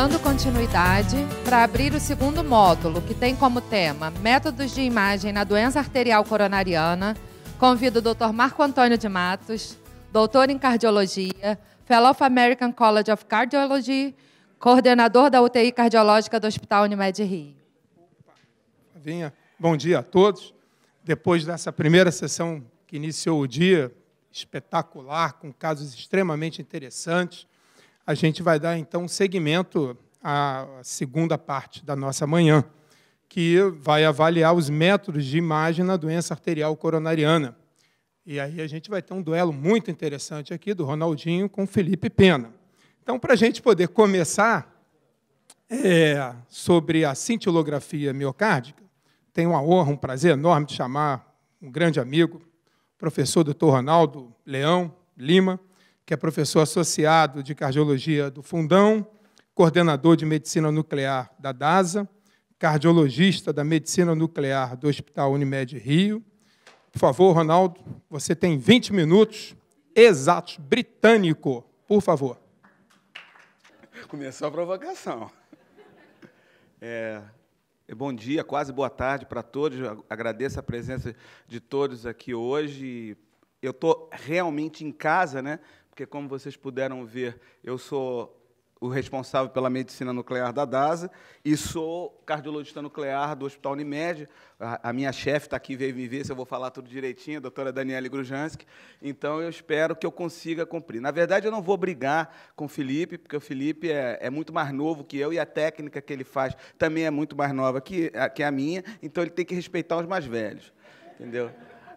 dando continuidade para abrir o segundo módulo, que tem como tema Métodos de imagem na doença arterial coronariana. Convido o Dr. Marco Antônio de Matos, doutor em cardiologia, Fellow of American College of Cardiology, coordenador da UTI cardiológica do Hospital Unimed Rio. Vinha, bom dia a todos. Depois dessa primeira sessão que iniciou o dia espetacular, com casos extremamente interessantes, a gente vai dar então segmento à segunda parte da nossa manhã, que vai avaliar os métodos de imagem na doença arterial coronariana. E aí a gente vai ter um duelo muito interessante aqui do Ronaldinho com Felipe Pena. Então, para a gente poder começar é, sobre a cintilografia miocárdica, tenho uma honra, um prazer enorme de chamar um grande amigo, professor doutor Ronaldo Leão Lima, que é professor associado de cardiologia do Fundão, coordenador de medicina nuclear da DASA, cardiologista da medicina nuclear do Hospital Unimed Rio. Por favor, Ronaldo, você tem 20 minutos exatos, britânico, por favor. Começou a provocação. É, é bom dia, quase boa tarde para todos. agradeço a presença de todos aqui hoje. Eu estou realmente em casa, né? porque, como vocês puderam ver, eu sou o responsável pela medicina nuclear da DASA e sou cardiologista nuclear do Hospital Unimed. A, a minha chefe está aqui, veio me ver se eu vou falar tudo direitinho, a doutora Daniele Grujanski. Então, eu espero que eu consiga cumprir. Na verdade, eu não vou brigar com o Felipe, porque o Felipe é, é muito mais novo que eu e a técnica que ele faz também é muito mais nova que, que a minha, então ele tem que respeitar os mais velhos. Entendeu?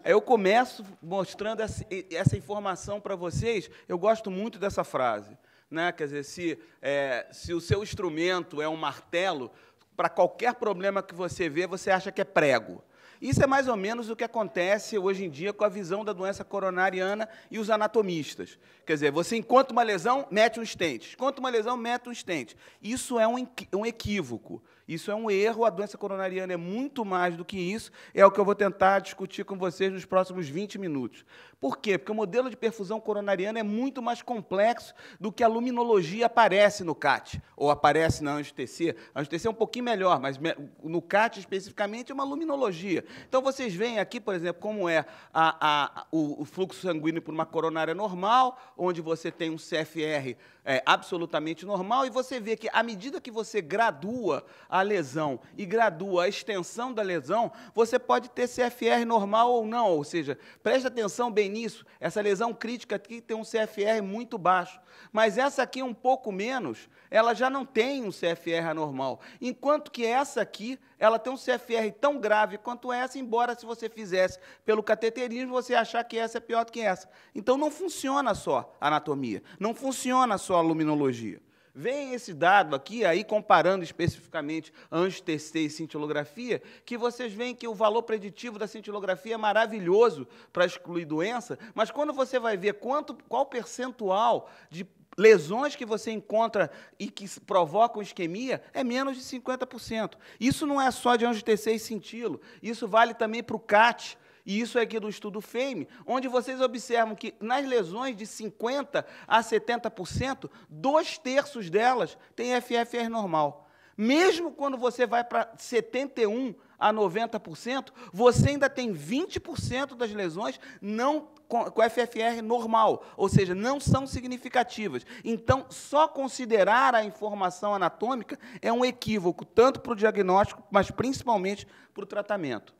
eu começo mostrando essa, essa informação para vocês. Eu gosto muito dessa frase. Né? Quer dizer, se, é, se o seu instrumento é um martelo, para qualquer problema que você vê, você acha que é prego. Isso é mais ou menos o que acontece hoje em dia com a visão da doença coronariana e os anatomistas. Quer dizer, você encontra uma lesão, mete um estente. Encontra uma lesão, mete um estente. Isso é um, um equívoco. Isso é um erro. A doença coronariana é muito mais do que isso. É o que eu vou tentar discutir com vocês nos próximos 20 minutos. Por quê? Porque o modelo de perfusão coronariana é muito mais complexo do que a luminologia aparece no CAT, ou aparece na anestesia. A anestesia é um pouquinho melhor, mas no CAT especificamente é uma luminologia. Então, vocês veem aqui, por exemplo, como é a, a, o, o, fluxo sanguíneo por uma coronária normal, onde você tem um CFR é, absolutamente normal, e você vê que, à medida que você gradua a lesão e gradua a extensão da lesão, você pode ter CFR normal ou não, ou seja, preste atenção bem nisso, essa lesão crítica aqui tem um CFR muito baixo, mas essa aqui um pouco menos, ela já não tem um CFR anormal, enquanto que essa aqui, ela tem um CFR tão grave quanto essa, embora se você fizesse pelo cateterismo, você achar que essa é pior do que essa. Então não funciona só a anatomia, não funciona só a luminologia. Vem esse dado aqui, aí comparando especificamente anjo TC e cintilografia, que vocês veem que o valor preditivo da cintilografia é maravilhoso para excluir doença, mas quando você vai ver quanto, qual percentual de lesões que você encontra e que provocam isquemia é menos de 50%. Isso não é só de angioTC6 e cintilo, isso vale também para o CAT, e isso é aqui do estudo FAME, onde vocês observam que nas lesões de 50% a 70%, dois terços delas têm FFR normal. Mesmo quando você vai para 71% a 90%, você ainda tem 20% das lesões não com, FFR normal, ou seja, não são significativas. Então, só considerar a informação anatômica é um equívoco, tanto para o diagnóstico, mas principalmente para o tratamento.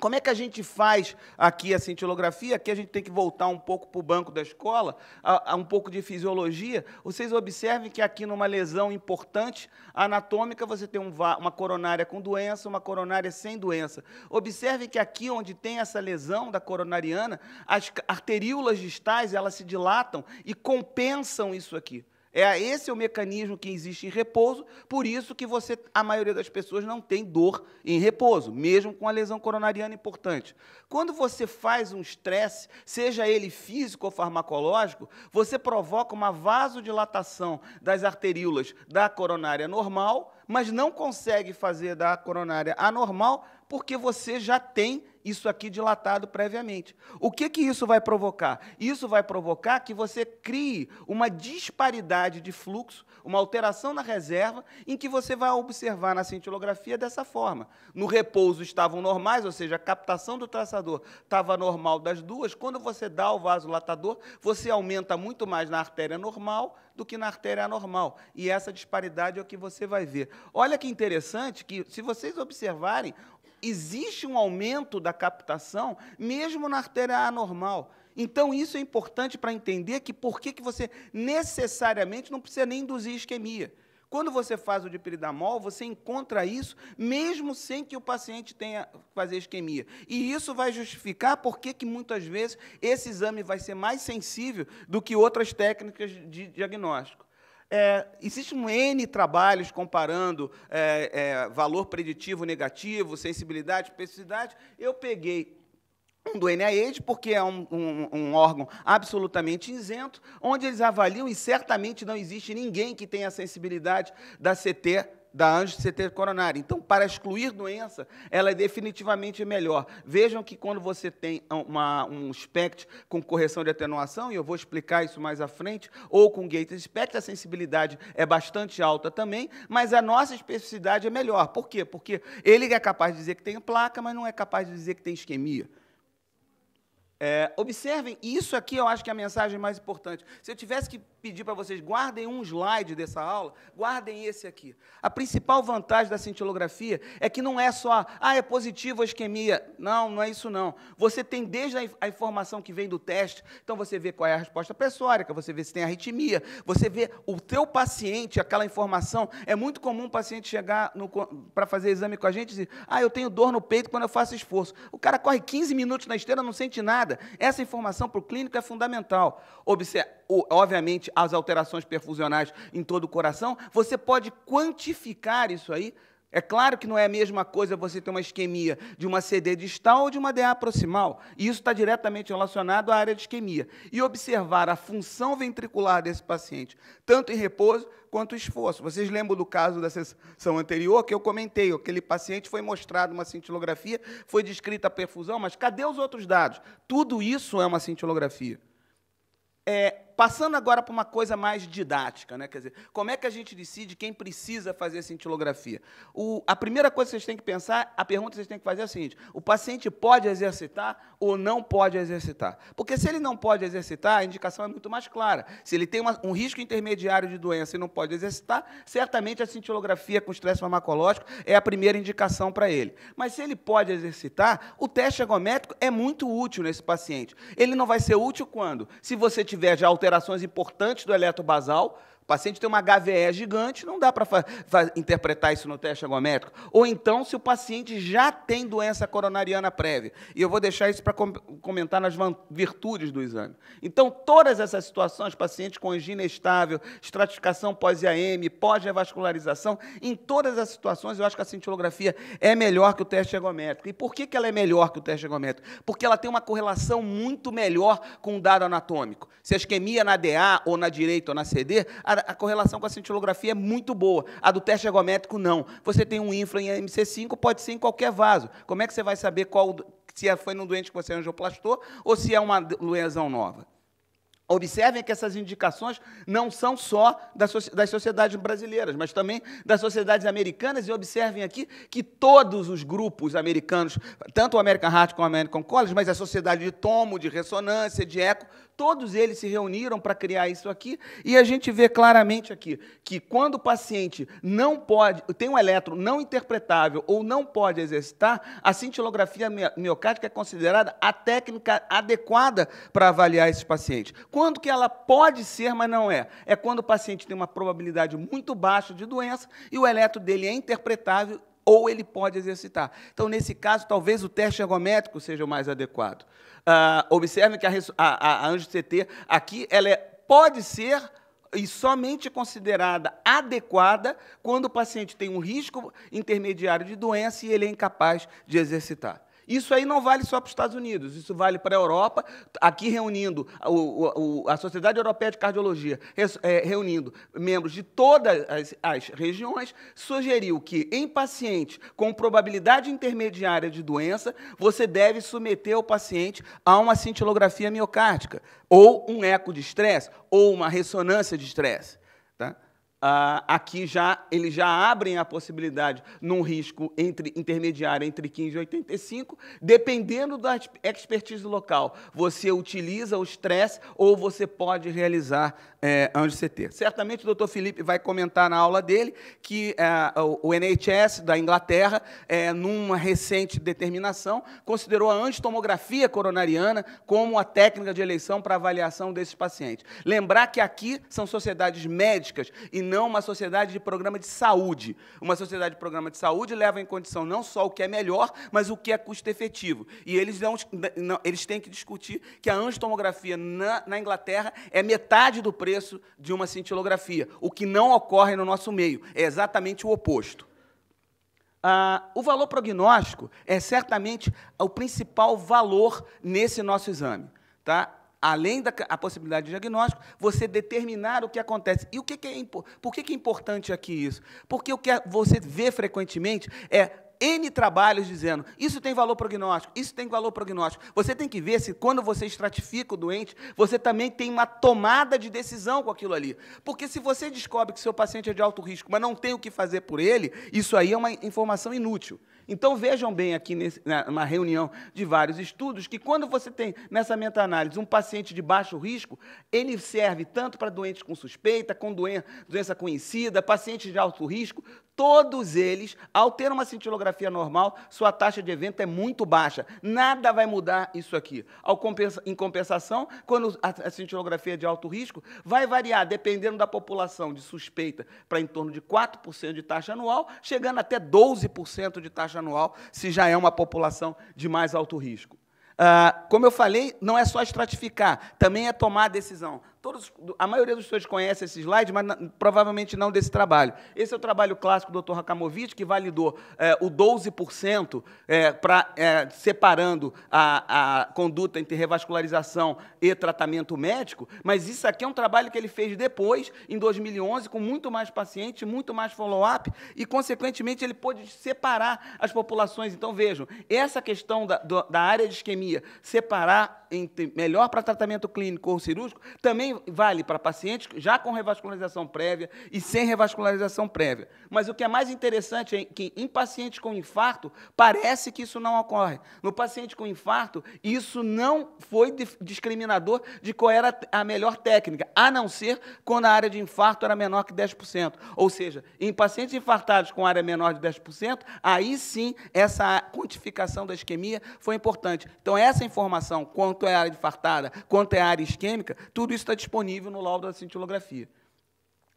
Como é que a gente faz aqui a cintilografia? Aqui a gente tem que voltar um pouco para o banco da escola, a, a, um pouco de fisiologia. Vocês observem que aqui numa lesão importante anatômica, você tem um, uma coronária com doença, uma coronária sem doença. Observe que aqui onde tem essa lesão da coronariana, as arteríolas distais elas se dilatam e compensam isso aqui. É esse é o mecanismo que existe em repouso, por isso que você, a maioria das pessoas não tem dor em repouso, mesmo com a lesão coronariana importante. Quando você faz um estresse, seja ele físico ou farmacológico, você provoca uma vasodilatação das arteríolas da coronária normal, mas não consegue fazer da coronária anormal porque você já tem isso aqui dilatado previamente. O que, que isso vai provocar? Isso vai provocar que você crie uma disparidade de fluxo, uma alteração na reserva, em que você vai observar na cintilografia dessa forma. No repouso estavam normais, ou seja, a captação do traçador estava normal das duas. Quando você dá o vasodilatador, você aumenta muito mais na artéria normal do que na artéria anormal. E essa disparidade é o que você vai ver. Olha que interessante que, se vocês observarem, existe um aumento da captação, mesmo na artéria anormal. Então, isso é importante para entender que por que, que você necessariamente não precisa nem induzir isquemia. Quando você faz o dipiridamol, você encontra isso mesmo sem que o paciente tenha que fazer isquemia. E isso vai justificar por que muitas vezes esse exame vai ser mais sensível do que outras técnicas de diagnóstico. É, Existem um N trabalhos comparando é, é, valor preditivo negativo, sensibilidade, especificidade. Eu peguei um do NIH, porque é um, um, um, órgão absolutamente isento, onde eles avaliam e certamente não existe ninguém que tenha a sensibilidade da CT da angioceter coronária. Então, para excluir doença, ela é definitivamente melhor. Vejam que quando você tem uma, um SPECT com correção de atenuação, e eu vou explicar isso mais à frente, ou com Gates SPECT, a sensibilidade é bastante alta também, mas a nossa especificidade é melhor. Por quê? Porque ele é capaz de dizer que tem placa, mas não é capaz de dizer que tem isquemia. É, observem, isso aqui eu acho que é a mensagem mais importante. Se eu tivesse que pedir para vocês, guardem um slide dessa aula, guardem esse aqui. A principal vantagem da cintilografia é que não é só, ah, é positivo a isquemia. Não, não é isso não. Você tem desde a informação que vem do teste, então você vê qual é a resposta pressórica, você vê se tem arritmia, você vê o teu paciente, aquela informação. É muito comum o paciente chegar para fazer exame com a gente e dizer, ah, eu tenho dor no peito quando eu faço esforço. O cara corre 15 minutos na esteira, não sente nada. Essa informação para o clínico é fundamental. Observe, obviamente, as alterações perfusionais em todo o coração, você pode quantificar isso aí. É claro que não é a mesma coisa você ter uma isquemia de uma CD distal ou de uma DA proximal. E isso está diretamente relacionado à área de isquemia. E observar a função ventricular desse paciente, tanto em repouso quanto esforço. Vocês lembram do caso da sessão anterior que eu comentei? Aquele paciente foi mostrado uma cintilografia, foi descrita a perfusão, mas cadê os outros dados? Tudo isso é uma cintilografia. É, Passando agora para uma coisa mais didática, né? quer dizer, como é que a gente decide quem precisa fazer cintilografia? O, a primeira coisa que vocês têm que pensar, a pergunta que vocês têm que fazer é a seguinte, o paciente pode exercitar ou não pode exercitar? Porque se ele não pode exercitar, a indicação é muito mais clara. Se ele tem uma, um risco intermediário de doença e não pode exercitar, certamente a cintilografia com estresse farmacológico é a primeira indicação para ele. Mas se ele pode exercitar, o teste ergométrico é muito útil nesse paciente. Ele não vai ser útil quando? Se você tiver já alterado alterações importantes do eletrobasal, paciente tem uma HVE gigante, não dá para interpretar isso no teste ergométrico. Ou então, se o paciente já tem doença coronariana prévia. E eu vou deixar isso para com comentar nas virtudes do exame. Então, todas essas situações, pacientes com angina estável, estratificação pós-IAM, pós-revascularização, em todas as situações, eu acho que a cintilografia é melhor que o teste ergométrico. E por que, que ela é melhor que o teste ergométrico? Porque ela tem uma correlação muito melhor com o dado anatômico. Se a isquemia na DA, ou na direita, ou na CD, a cara, a correlação com a cintilografia é muito boa. A do teste ergométrico, não. Você tem um infra em MC5, pode ser em qualquer vaso. Como é que você vai saber qual se é, foi num doente que você angioplastou ou se é uma lesão nova? Observem que essas indicações não são só das sociedades brasileiras, mas também das sociedades americanas, e observem aqui que todos os grupos americanos, tanto o American Heart como o American College, mas a sociedade de tomo, de ressonância, de eco, Todos eles se reuniram para criar isso aqui, e a gente vê claramente aqui que quando o paciente não pode, tem um eletro não interpretável ou não pode exercitar, a cintilografia miocárdica é considerada a técnica adequada para avaliar esse paciente. Quando que ela pode ser, mas não é? É quando o paciente tem uma probabilidade muito baixa de doença e o eletro dele é interpretável ou ele pode exercitar. Então, nesse caso, talvez o teste ergométrico seja o mais adequado. Ah, observe que a, a, a Anjo CT aqui ela é, pode ser e somente considerada adequada quando o paciente tem um risco intermediário de doença e ele é incapaz de exercitar. Isso aí não vale só para os Estados Unidos, isso vale para a Europa, aqui reunindo o, o, a Sociedade Europeia de Cardiologia, é, reunindo membros de todas as, as regiões, sugeriu que em pacientes com probabilidade intermediária de doença, você deve submeter o paciente a uma cintilografia miocárdica, ou um eco de estresse, ou uma ressonância de estresse. Uh, aqui já eles já abrem a possibilidade num risco entre intermediário entre 15 e 85, dependendo da expertise local. Você utiliza o estresse ou você pode realizar é, eh, CT. Certamente o doutor Felipe vai comentar na aula dele que é, o, o NHS da Inglaterra, é, numa recente determinação, considerou a angiotomografia coronariana como a técnica de eleição para avaliação desses pacientes. Lembrar que aqui são sociedades médicas e não uma sociedade de programa de saúde. Uma sociedade de programa de saúde leva em condição não só o que é melhor, mas o que é custo-efetivo. E eles, não, não, eles têm que discutir que a angiotomografia na, na Inglaterra é metade do preço de uma cintilografia, o que não ocorre no nosso meio. É exatamente o oposto. Ah, o valor prognóstico é certamente o principal valor nesse nosso exame. Tá? além da possibilidade de diagnóstico, você determinar o que acontece. E o que, que é por que, que é importante aqui isso? Porque o que você vê frequentemente é N trabalhos dizendo isso tem valor prognóstico, isso tem valor prognóstico. Você tem que ver se quando você estratifica o doente, você também tem uma tomada de decisão com aquilo ali. Porque se você descobre que seu paciente é de alto risco, mas não tem o que fazer por ele, isso aí é uma informação inútil. Então vejam bem aqui nesse, na, reunião de vários estudos que quando você tem nessa meta-análise um paciente de baixo risco, ele serve tanto para doentes com suspeita, com doença, doença conhecida, pacientes de alto risco, todos eles, ao ter uma cintilografia normal, sua taxa de evento é muito baixa. Nada vai mudar isso aqui. Compensa, em compensação, quando a, a cintilografia é de alto risco, vai variar dependendo da população de suspeita para em torno de 4% de taxa anual, chegando até 12% de taxa anual, se já é uma população de mais alto risco. Ah, como eu falei, não é só estratificar, também é tomar a decisão. Todos, a maioria dos senhores conhece esse slide, mas não, provavelmente não desse trabalho. Esse é o trabalho clássico do Dr. Rakamovic, que validou é, o 12% é, eh, pra, é, separando a, a conduta entre revascularização e tratamento médico, mas isso aqui é um trabalho que ele fez depois, em 2011, com muito mais pacientes, muito mais follow-up, e, consequentemente, ele pôde separar as populações. Então, vejam, essa questão da, da área de isquemia, separar entre melhor para tratamento clínico ou cirúrgico, também vale para pacientes já com revascularização prévia e sem revascularização prévia. Mas o que é mais interessante é que em pacientes com infarto, parece que isso não ocorre. No paciente com infarto, isso não foi discriminador de qual era a melhor técnica, a não ser quando a área de infarto era menor que 10%. Ou seja, em pacientes infartados com área menor de 10%, aí sim essa quantificação da isquemia foi importante. Então, essa informação, quanto é a área infartada, quanto é a área isquêmica, tudo isso está disponível no laudo da cintilografia.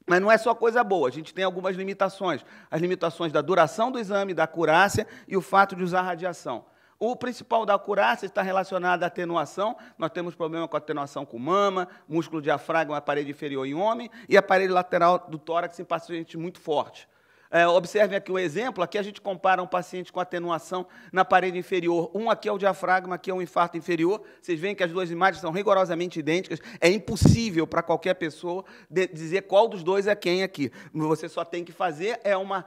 Mas não é só coisa boa, a gente tem algumas limitações. As limitações da duração do exame, da acurácia e o fato de usar radiação. O principal da acurácia está relacionado à atenuação. Nós temos problema com atenuação com mama, músculo diafragma, parede inferior em homem e a parede lateral do tórax em pacientes muito forte. É, observem aqui o exemplo, aqui a gente compara um paciente com atenuação na parede inferior. Um aqui é o diafragma, aqui é um infarto inferior. Vocês veem que as duas imagens são rigorosamente idênticas. É impossível para qualquer pessoa dizer qual dos dois é quem aqui. Você só tem que fazer é uma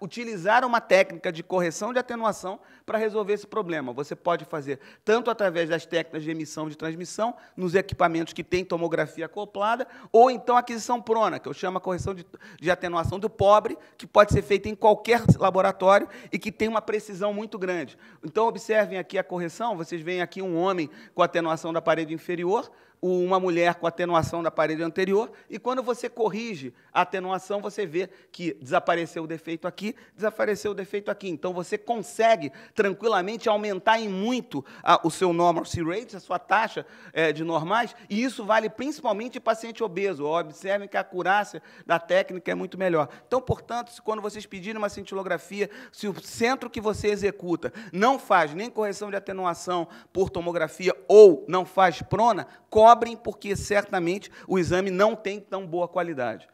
utilizar uma técnica de correção de atenuação para resolver esse problema. Você pode fazer tanto através das técnicas de emissão de transmissão, nos equipamentos que têm tomografia acoplada, ou então aquisição prona, que eu chamo a correção de, de atenuação do pobre, que pode ser feita em qualquer laboratório e que tem uma precisão muito grande. Então, observem aqui a correção, vocês veem aqui um homem com atenuação da parede inferior, uma mulher com atenuação da parede anterior, e quando você corrige a atenuação, você vê que desapareceu o defeito aqui, desapareceu o defeito aqui. Então você consegue tranquilamente aumentar em muito a, o seu normalcy rate, a sua taxa é, de normais, e isso vale principalmente em paciente obeso. Observem que a acurácia da técnica é muito melhor. Então, portanto, se quando vocês pedirem uma cintilografia, se o centro que você executa não faz nem correção de atenuação por tomografia ou não faz prona, corre cobrem, porque certamente o exame não tem tão boa qualidade.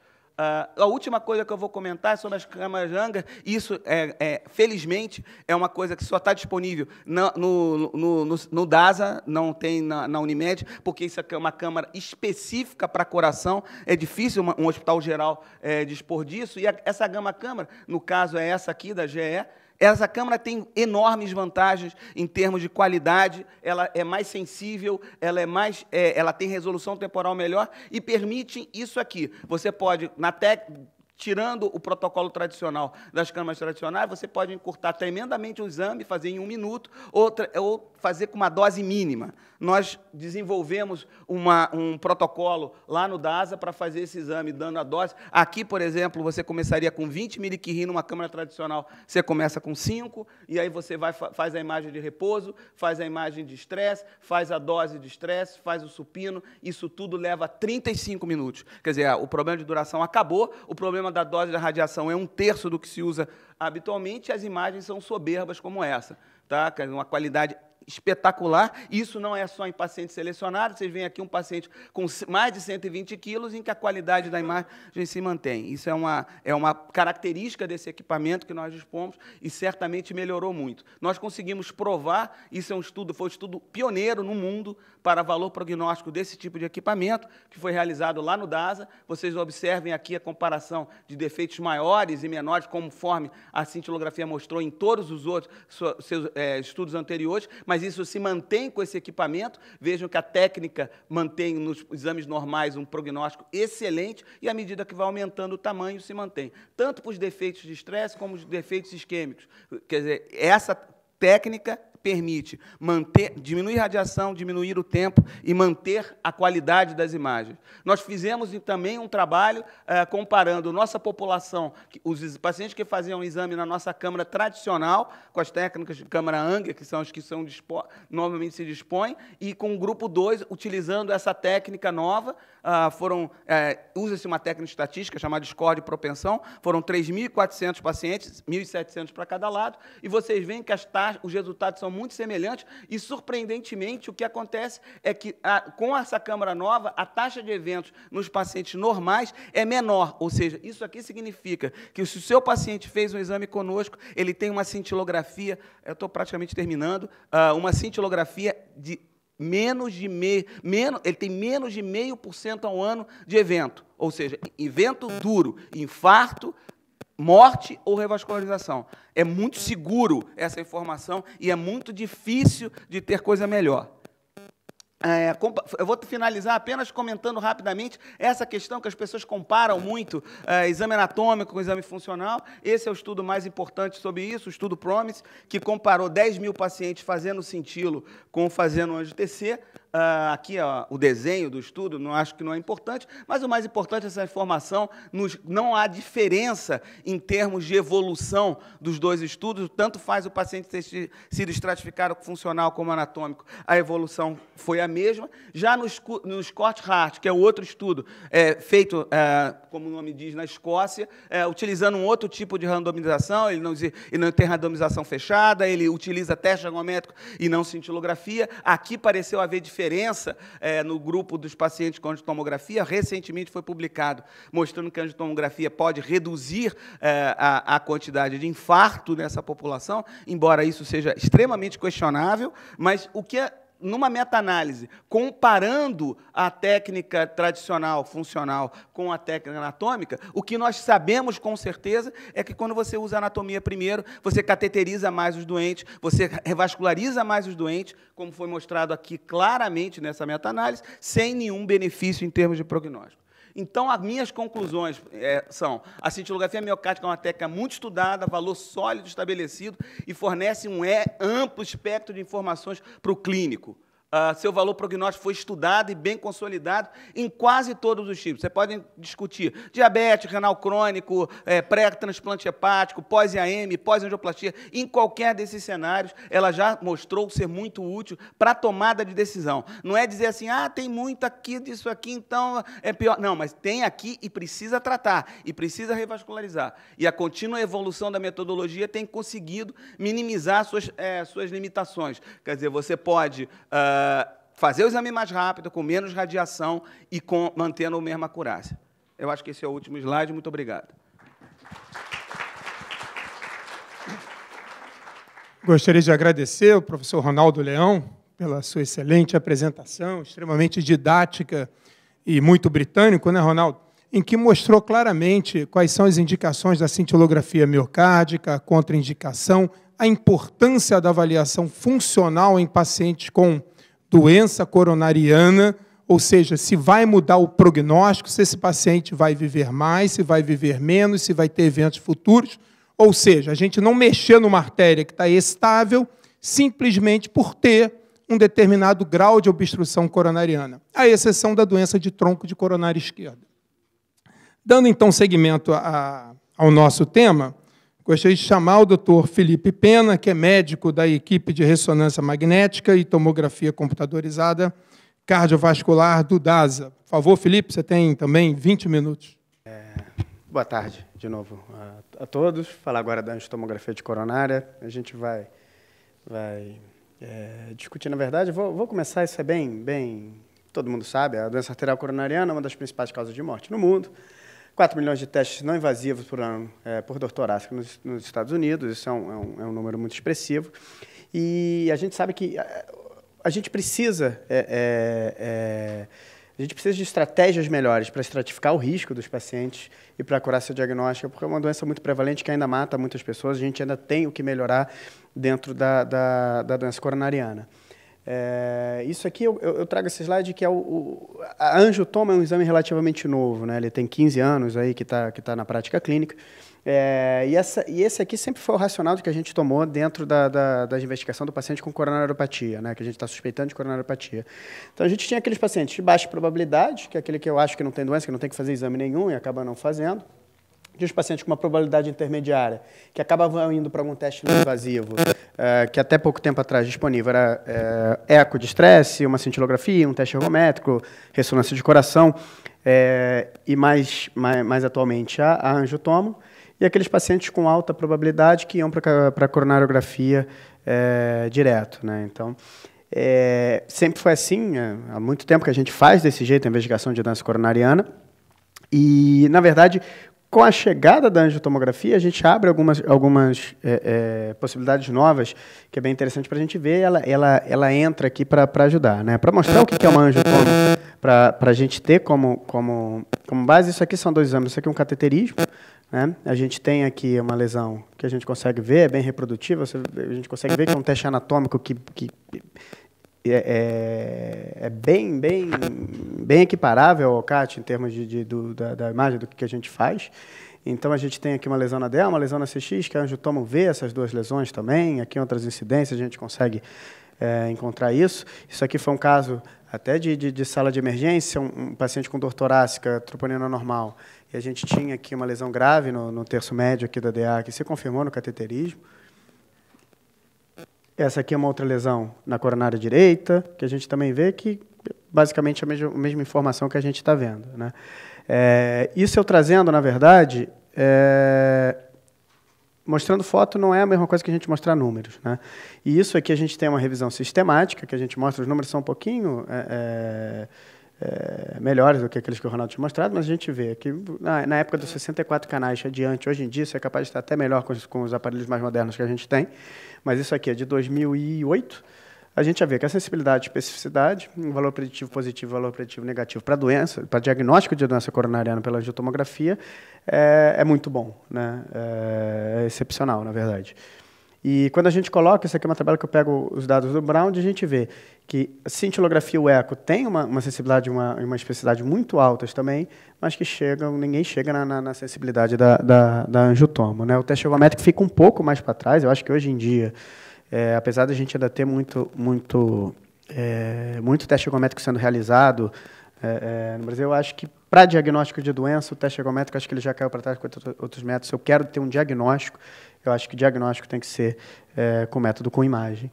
Uh, a última coisa que eu vou comentar é sobre as camajangas. Isso, é, é, felizmente, é uma coisa que só está disponível na, no, no, no, no, DASA, não tem na, na, Unimed, porque isso é uma câmara específica para coração. É difícil uma, um hospital geral é, dispor disso. E a, essa gama câmara, no caso é essa aqui da GE, essa câmera tem enormes vantagens em termos de qualidade, ela é mais sensível, ela, é mais, é, ela tem resolução temporal melhor e permite isso aqui. Você pode, na te tirando o protocolo tradicional das câmaras tradicionais, você pode encurtar tremendamente o exame, fazer em um minuto, ou, ou fazer com uma dose mínima. Nós desenvolvemos uma, um protocolo lá no DASA para fazer esse exame dando a dose. Aqui, por exemplo, você começaria com 20 miliquirim numa câmara tradicional, você começa com 5, e aí você vai, faz a imagem de repouso, faz a imagem de estresse, faz a dose de estresse, faz o supino, isso tudo leva 35 minutos. Quer dizer, o problema de duração acabou, o problema grama da dose da radiação é um terço do que se usa habitualmente, e as imagens são soberbas como essa, tá? uma qualidade espetacular. Isso não é só em pacientes selecionados. Vocês veem aqui um paciente com mais de 120 quilos em que a qualidade da imagem se mantém. Isso é uma, é uma característica desse equipamento que nós dispomos e certamente melhorou muito. Nós conseguimos provar, isso é um estudo, foi um estudo pioneiro no mundo para valor prognóstico desse tipo de equipamento, que foi realizado lá no DASA. Vocês observem aqui a comparação de defeitos maiores e menores, conforme a cintilografia mostrou em todos os outros seus é, estudos anteriores, mas mas isso se mantém com esse equipamento. Vejam que a técnica mantém nos exames normais um prognóstico excelente e à medida que vai aumentando o tamanho se mantém, tanto para os defeitos de estresse como os defeitos isquêmicos. Quer dizer, essa técnica permite manter, diminuir a radiação, diminuir o tempo e manter a qualidade das imagens. Nós fizemos também um trabalho eh, comparando nossa população, os pacientes que faziam exame na nossa câmara tradicional, com as técnicas de câmara ANG, que são as que são normalmente se dispõem, e com o grupo 2, utilizando essa técnica nova, ah, foram, é, usa-se uma técnica estatística chamada score de propensão, foram 3.400 pacientes, 1.700 para cada lado, e vocês veem que taxas, os resultados são muito semelhantes, e surpreendentemente o que acontece é que a, com essa câmara nova, a taxa de eventos nos pacientes normais é menor, ou seja, isso aqui significa que se o seu paciente fez um exame conosco, ele tem uma cintilografia, eu estou praticamente terminando, ah, uma cintilografia de menos de me menos, ele tem menos de meio por cento ao ano de evento, ou seja, evento duro, infarto, morte ou revascularização. É muito seguro essa informação e é muito difícil de ter coisa melhor. É, eu vou finalizar apenas comentando rapidamente essa questão que as pessoas comparam muito é, exame anatômico com exame funcional. Esse é o estudo mais importante sobre isso, o estudo PROMISE, que comparou 10 mil pacientes fazendo cintilo com fazendo anjo-TC. Uh, aqui ó, o desenho do estudo, não acho que não é importante, mas o mais importante é essa informação, nos, não há diferença em termos de evolução dos dois estudos, tanto faz o paciente ter sido estratificado funcional como anatômico, a evolução foi a mesma. Já no, no Scott Hart, que é outro estudo é, feito, é, como o nome diz, na Escócia, é, utilizando um outro tipo de randomização, ele não, ele não tem randomização fechada, ele utiliza teste ergométrico e não cintilografia, aqui pareceu haver diferença diferença é, no grupo dos pacientes com angiotomografia, recentemente foi publicado, mostrando que a angiotomografia pode reduzir é, a, a, quantidade de infarto nessa população, embora isso seja extremamente questionável, mas o que é numa meta-análise, comparando a técnica tradicional, funcional, com a técnica anatômica, o que nós sabemos com certeza é que quando você usa anatomia primeiro, você cateteriza mais os doentes, você revasculariza mais os doentes, como foi mostrado aqui claramente nessa meta-análise, sem nenhum benefício em termos de prognóstico. Então, as minhas conclusões é, são: a cintilografia miocárdica é uma técnica muito estudada, valor sólido estabelecido e fornece um é, amplo espectro de informações para o clínico. Ah, seu valor prognóstico foi estudado e bem consolidado em quase todos os tipos. Você pode discutir diabetes, renal crônico, é, pré-transplante hepático, pós-IAM, pós-angioplastia. Em qualquer desses cenários, ela já mostrou ser muito útil para a tomada de decisão. Não é dizer assim, ah, tem muito aqui disso aqui, então é pior. Não, mas tem aqui e precisa tratar, e precisa revascularizar. E a contínua evolução da metodologia tem conseguido minimizar suas, é, suas limitações. Quer dizer, você pode... Uh, ah, fazer o exame mais rápido, com menos radiação e com, mantendo a mesma curácia. Eu acho que esse é o último slide. Muito obrigado. Gostaria de agradecer ao professor Ronaldo Leão pela sua excelente apresentação, extremamente didática e muito britânico, né, Ronaldo? Em que mostrou claramente quais são as indicações da cintilografia miocárdica, a contraindicação, a importância da avaliação funcional em pacientes com doença coronariana, ou seja, se vai mudar o prognóstico, se esse paciente vai viver mais, se vai viver menos, se vai ter eventos futuros. Ou seja, a gente não mexer numa artéria que está estável simplesmente por ter um determinado grau de obstrução coronariana, à exceção da doença de tronco de coronário esquerdo. Dando então seguimento a, ao nosso tema, Gostaria de chamar o Dr. Felipe Pena, que é médico da equipe de ressonância magnética e tomografia computadorizada cardiovascular do DASA. Por favor, Felipe, você tem também 20 minutos. É, boa tarde de novo a, a todos. Falar agora da tomografia de coronária. A gente vai, vai é, discutir, na verdade, vou, vou, começar, isso é bem, bem, todo mundo sabe, a doença arterial coronariana é uma das principais causas de morte no mundo. 4 milhões de testes não invasivos por ano é, por dor torácica nos, nos, Estados Unidos, isso é um, é, um, é um, número muito expressivo. E a gente sabe que a, é, a gente precisa. É, é, a gente precisa de estratégias melhores para estratificar o risco dos pacientes e para curar seu diagnóstico, porque é uma doença muito prevalente que ainda mata muitas pessoas. A gente ainda tem o que melhorar dentro da, da, da doença coronariana. É, isso aqui, eu, eu, trago esse slide que é o, o a angiotoma é um exame relativamente novo, né? ele tem 15 anos aí que está que tá na prática clínica. É, e, essa, e, esse aqui sempre foi o racional que a gente tomou dentro da, da, da investigação do paciente com coronariopatia, né, que a gente está suspeitando de coronariopatia. Então a gente tinha aqueles pacientes de baixa probabilidade, que é aquele que eu acho que não tem doença, que não tem que fazer exame nenhum e acaba não fazendo de os pacientes com uma probabilidade intermediária, que acabavam indo para algum teste invasivo, é, que até pouco tempo atrás disponível era é, eco de estresse, uma cintilografia, um teste ergométrico, ressonância de coração, é, e mais, mais, mais, atualmente a, a angiotomo, e aqueles pacientes com alta probabilidade que iam para a coronariografia direto. Né? Então, sempre foi assim, há muito tempo que a gente faz desse jeito a investigação de dança coronariana, e, na verdade, com a chegada da angiotomografia, a gente abre algumas, algumas é, é, possibilidades novas, que é bem interessante para a gente ver. Ela, ela, ela entra aqui para ajudar, né? para mostrar o que é uma angiotoma, para a gente ter como, como, como base. Isso aqui são dois exames, isso aqui é um cateterismo. Né? A gente tem aqui uma lesão que a gente consegue ver, é bem reprodutiva, a gente consegue ver que é um teste anatômico que, que é, é, é, bem, bem, bem equiparável ao CAT em termos de, de do, da, da, imagem do que a gente faz. Então a gente tem aqui uma lesão na DEL, uma lesão na CX, que a Angiotoma vê essas duas lesões também, aqui em outras incidências a gente consegue é, encontrar isso. Isso aqui foi um caso até de, de, de sala de emergência, um, um, paciente com dor torácica, troponina normal, e a gente tinha aqui uma lesão grave no, no terço médio aqui da DA, que se confirmou no cateterismo. Essa aqui é uma outra lesão na coronária direita, que a gente também vê que basicamente é a mesma, a mesma informação que a gente está vendo. Né? É, isso eu trazendo, na verdade, é, mostrando foto não é a mesma coisa que a gente mostrar números. Né? E isso aqui a gente tem uma revisão sistemática, que a gente mostra os números são um pouquinho... É, é é, melhores do que aqueles que o Ronaldo tinha mostrado, mas a gente vê que na, na, época dos 64 é. canais adiante, hoje em dia, você é capaz de estar até melhor com os, com os aparelhos mais modernos que a gente tem, mas isso aqui é de 2008, a gente já vê que a sensibilidade e especificidade, um valor preditivo positivo, valor preditivo negativo para doença, para diagnóstico de doença coronariana pela angiotomografia, é, é muito bom, né? é, é excepcional, na verdade. E quando a gente coloca, isso aqui é uma tabela que eu pego os dados do Brown, a gente vê que a cintilografia o eco tem uma, uma sensibilidade e uma, uma especificidade muito altas também, mas que chegam, ninguém chega na, na, na sensibilidade da, da, da Né? O teste ergométrico fica um pouco mais para trás, eu acho que hoje em dia, é, apesar da gente ainda ter muito, muito, é, muito teste ergométrico sendo realizado é, é no Brasil, eu acho que para diagnóstico de doença, o teste ergométrico, acho que ele já caiu para trás com outros métodos. Eu quero ter um diagnóstico, eu acho que o diagnóstico tem que ser é, com método com imagem.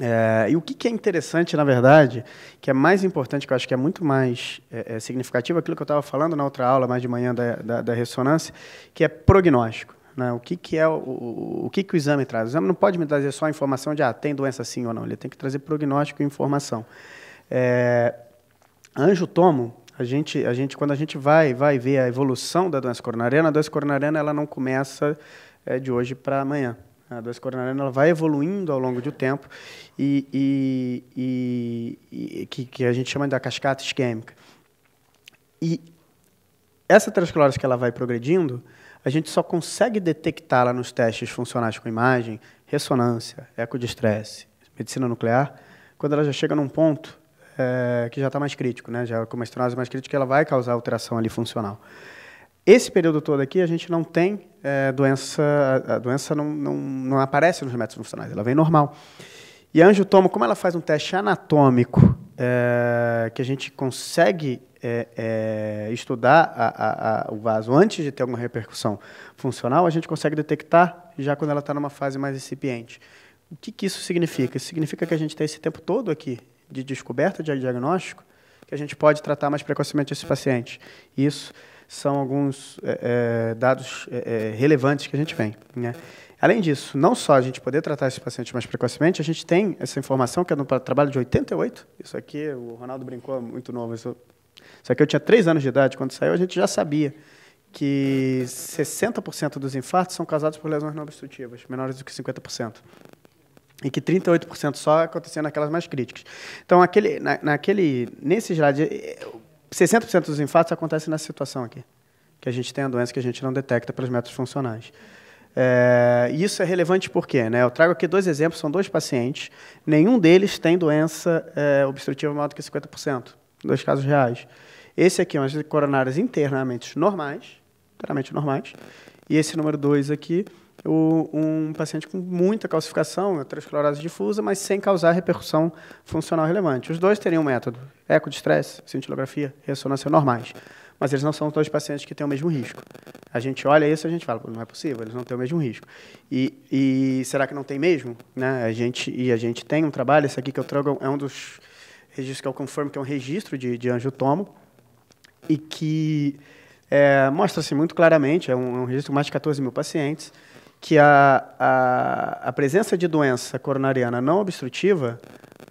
É, e o que, que, é interessante, na verdade, que é mais importante, que eu acho que é muito mais é, é significativo, aquilo que eu estava falando na outra aula, mais de manhã, da, da, da ressonância, que é prognóstico. Né? O, que, que, é o, o, o que, que o exame traz? O exame não pode me trazer só a informação de ah, tem doença sim ou não, ele tem que trazer prognóstico e informação. É, anjo tomo, a gente, a gente, quando a gente vai, vai ver a evolução da doença coronariana, a doença coronariana ela não começa é, de hoje para amanhã. A doença coronariana ela vai evoluindo ao longo do tempo e, e, e, e que, que, a gente chama de cascata isquêmica. E essa aterosclerose que ela vai progredindo, a gente só consegue detectá-la nos testes funcionais com imagem, ressonância, eco de estresse, medicina nuclear, quando ela já chega num ponto é, que já está mais crítico, né? já com uma estenose mais crítica, ela vai causar alteração ali funcional. Esse período todo aqui, a gente não tem é, doença, a, doença não, não, não aparece nos remédios funcionais, ela vem normal. E a toma como ela faz um teste anatômico é, que a gente consegue é, é, estudar a, a, a, o vaso antes de ter alguma repercussão funcional, a gente consegue detectar já quando ela está numa fase mais incipiente. O que, que isso significa? Isso significa que a gente tem esse tempo todo aqui de descoberta de diagnóstico que a gente pode tratar mais precocemente esse paciente. Isso são alguns é, é dados é, é, relevantes que a gente tem. Né? Além disso, não só a gente poder tratar esse paciente mais precocemente, a gente tem essa informação que é no trabalho de 88. Isso aqui, o Ronaldo brincou, é muito novo. Isso, isso aqui eu tinha 3 anos de idade. Quando saiu, a gente já sabia que 60% dos infartos são causados por lesões não obstrutivas, menores do que 50% e que 38% só acontecia naquelas mais críticas. Então, aquele, na, naquele, nesse slide, 60% dos infartos acontecem nessa situação aqui, que a gente tem a doença que a gente não detecta pelos métodos funcionais. É, isso é relevante porque, né? Eu trago aqui dois exemplos, são dois pacientes, nenhum deles tem doença é, obstrutiva maior do que 50%, dois casos reais. Esse aqui é umas coronárias internamente normais, internamente normais, e esse número 2 aqui, o, um paciente com muita calcificação, aterosclerose difusa, mas sem causar repercussão funcional relevante. Os dois teriam um método, eco de estresse, cintilografia, ressonância normais. Mas eles não são os dois pacientes que têm o mesmo risco. A gente olha isso e a gente fala, não é possível, eles não têm o mesmo risco. E, e será que não tem mesmo? Né? A gente, e a gente tem um trabalho, esse aqui que eu trago é um dos registros que eu confirmo, que é um registro de, de angiotomo, e que é, mostra-se muito claramente, é um, é um registro com mais de 14 mil pacientes, que a, a, a presença de doença coronariana não obstrutiva,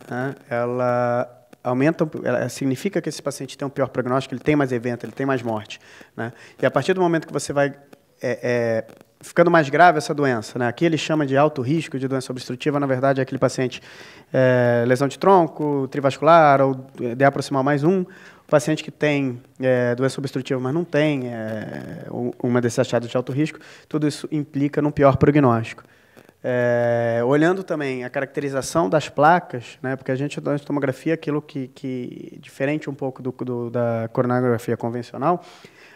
né, ela aumenta, significa que esse paciente tem um pior prognóstico, ele tem mais evento, ele tem mais morte. Né? E a partir do momento que você vai é, é, ficando mais grave essa doença, né? aqui ele chama de alto risco de doença obstrutiva, na verdade é aquele paciente é, lesão de tronco, trivascular, ou é, de aproximar mais um, paciente que tem é, doença obstrutiva, mas não tem é, uma desses achados de alto risco, tudo isso implica num pior prognóstico. É, olhando também a caracterização das placas, né, porque a gente na tomografia, aquilo que, que diferente um pouco do, do, da coronografia convencional,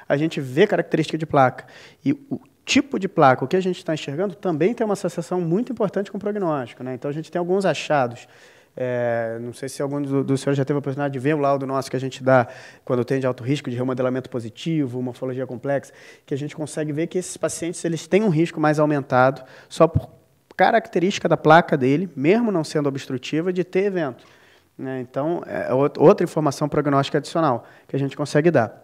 a gente vê característica de placa. E o tipo de placa, o que a gente está enxergando, também tem uma associação muito importante com o prognóstico. Né? Então, a gente tem alguns achados é, não sei se algum dos do senhores já teve a oportunidade de ver o laudo nosso que a gente dá quando tem de alto risco de remodelamento positivo, morfologia complexa, que a gente consegue ver que esses pacientes eles têm um risco mais aumentado só por característica da placa dele, mesmo não sendo obstrutiva, de ter evento. Né? Então, é, é outra informação prognóstica adicional que a gente consegue dar.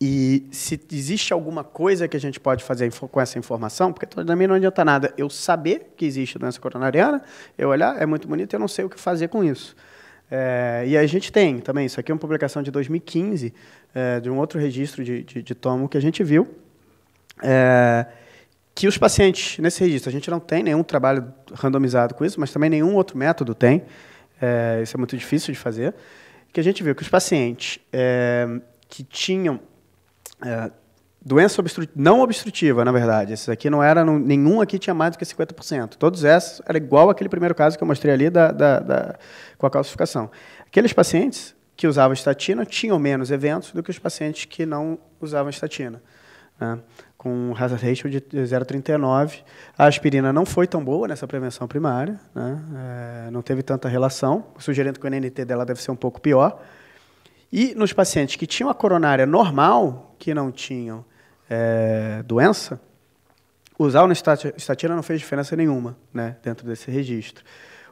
E se existe alguma coisa que a gente pode fazer com essa informação, porque também não adianta nada eu saber que existe doença coronariana, eu olhar, é muito bonito, eu não sei o que fazer com isso. É, e a gente tem também, isso aqui é uma publicação de 2015, é, de um outro registro de, de, de, tomo que a gente viu, é, que os pacientes nesse registro, a gente não tem nenhum trabalho randomizado com isso, mas também nenhum outro método tem, é, isso é muito difícil de fazer, que a gente viu que os pacientes é, que tinham é, doença obstru não obstrutiva, na verdade. Esse aqui não era, não, nenhum aqui tinha mais do que 50%. Todos esses era igual aquele primeiro caso que eu mostrei ali da, da, da, com a calcificação. Aqueles pacientes que usavam estatina tinham menos eventos do que os pacientes que não usavam estatina. Né? Com um hazard ratio de 0,39, a aspirina não foi tão boa nessa prevenção primária, né? é, não teve tanta relação, sugerindo que o NNT dela deve ser um pouco pior, e nos pacientes que tinham a coronária normal, que não tinham é, doença, usar o estatina não fez diferença nenhuma né, dentro desse registro.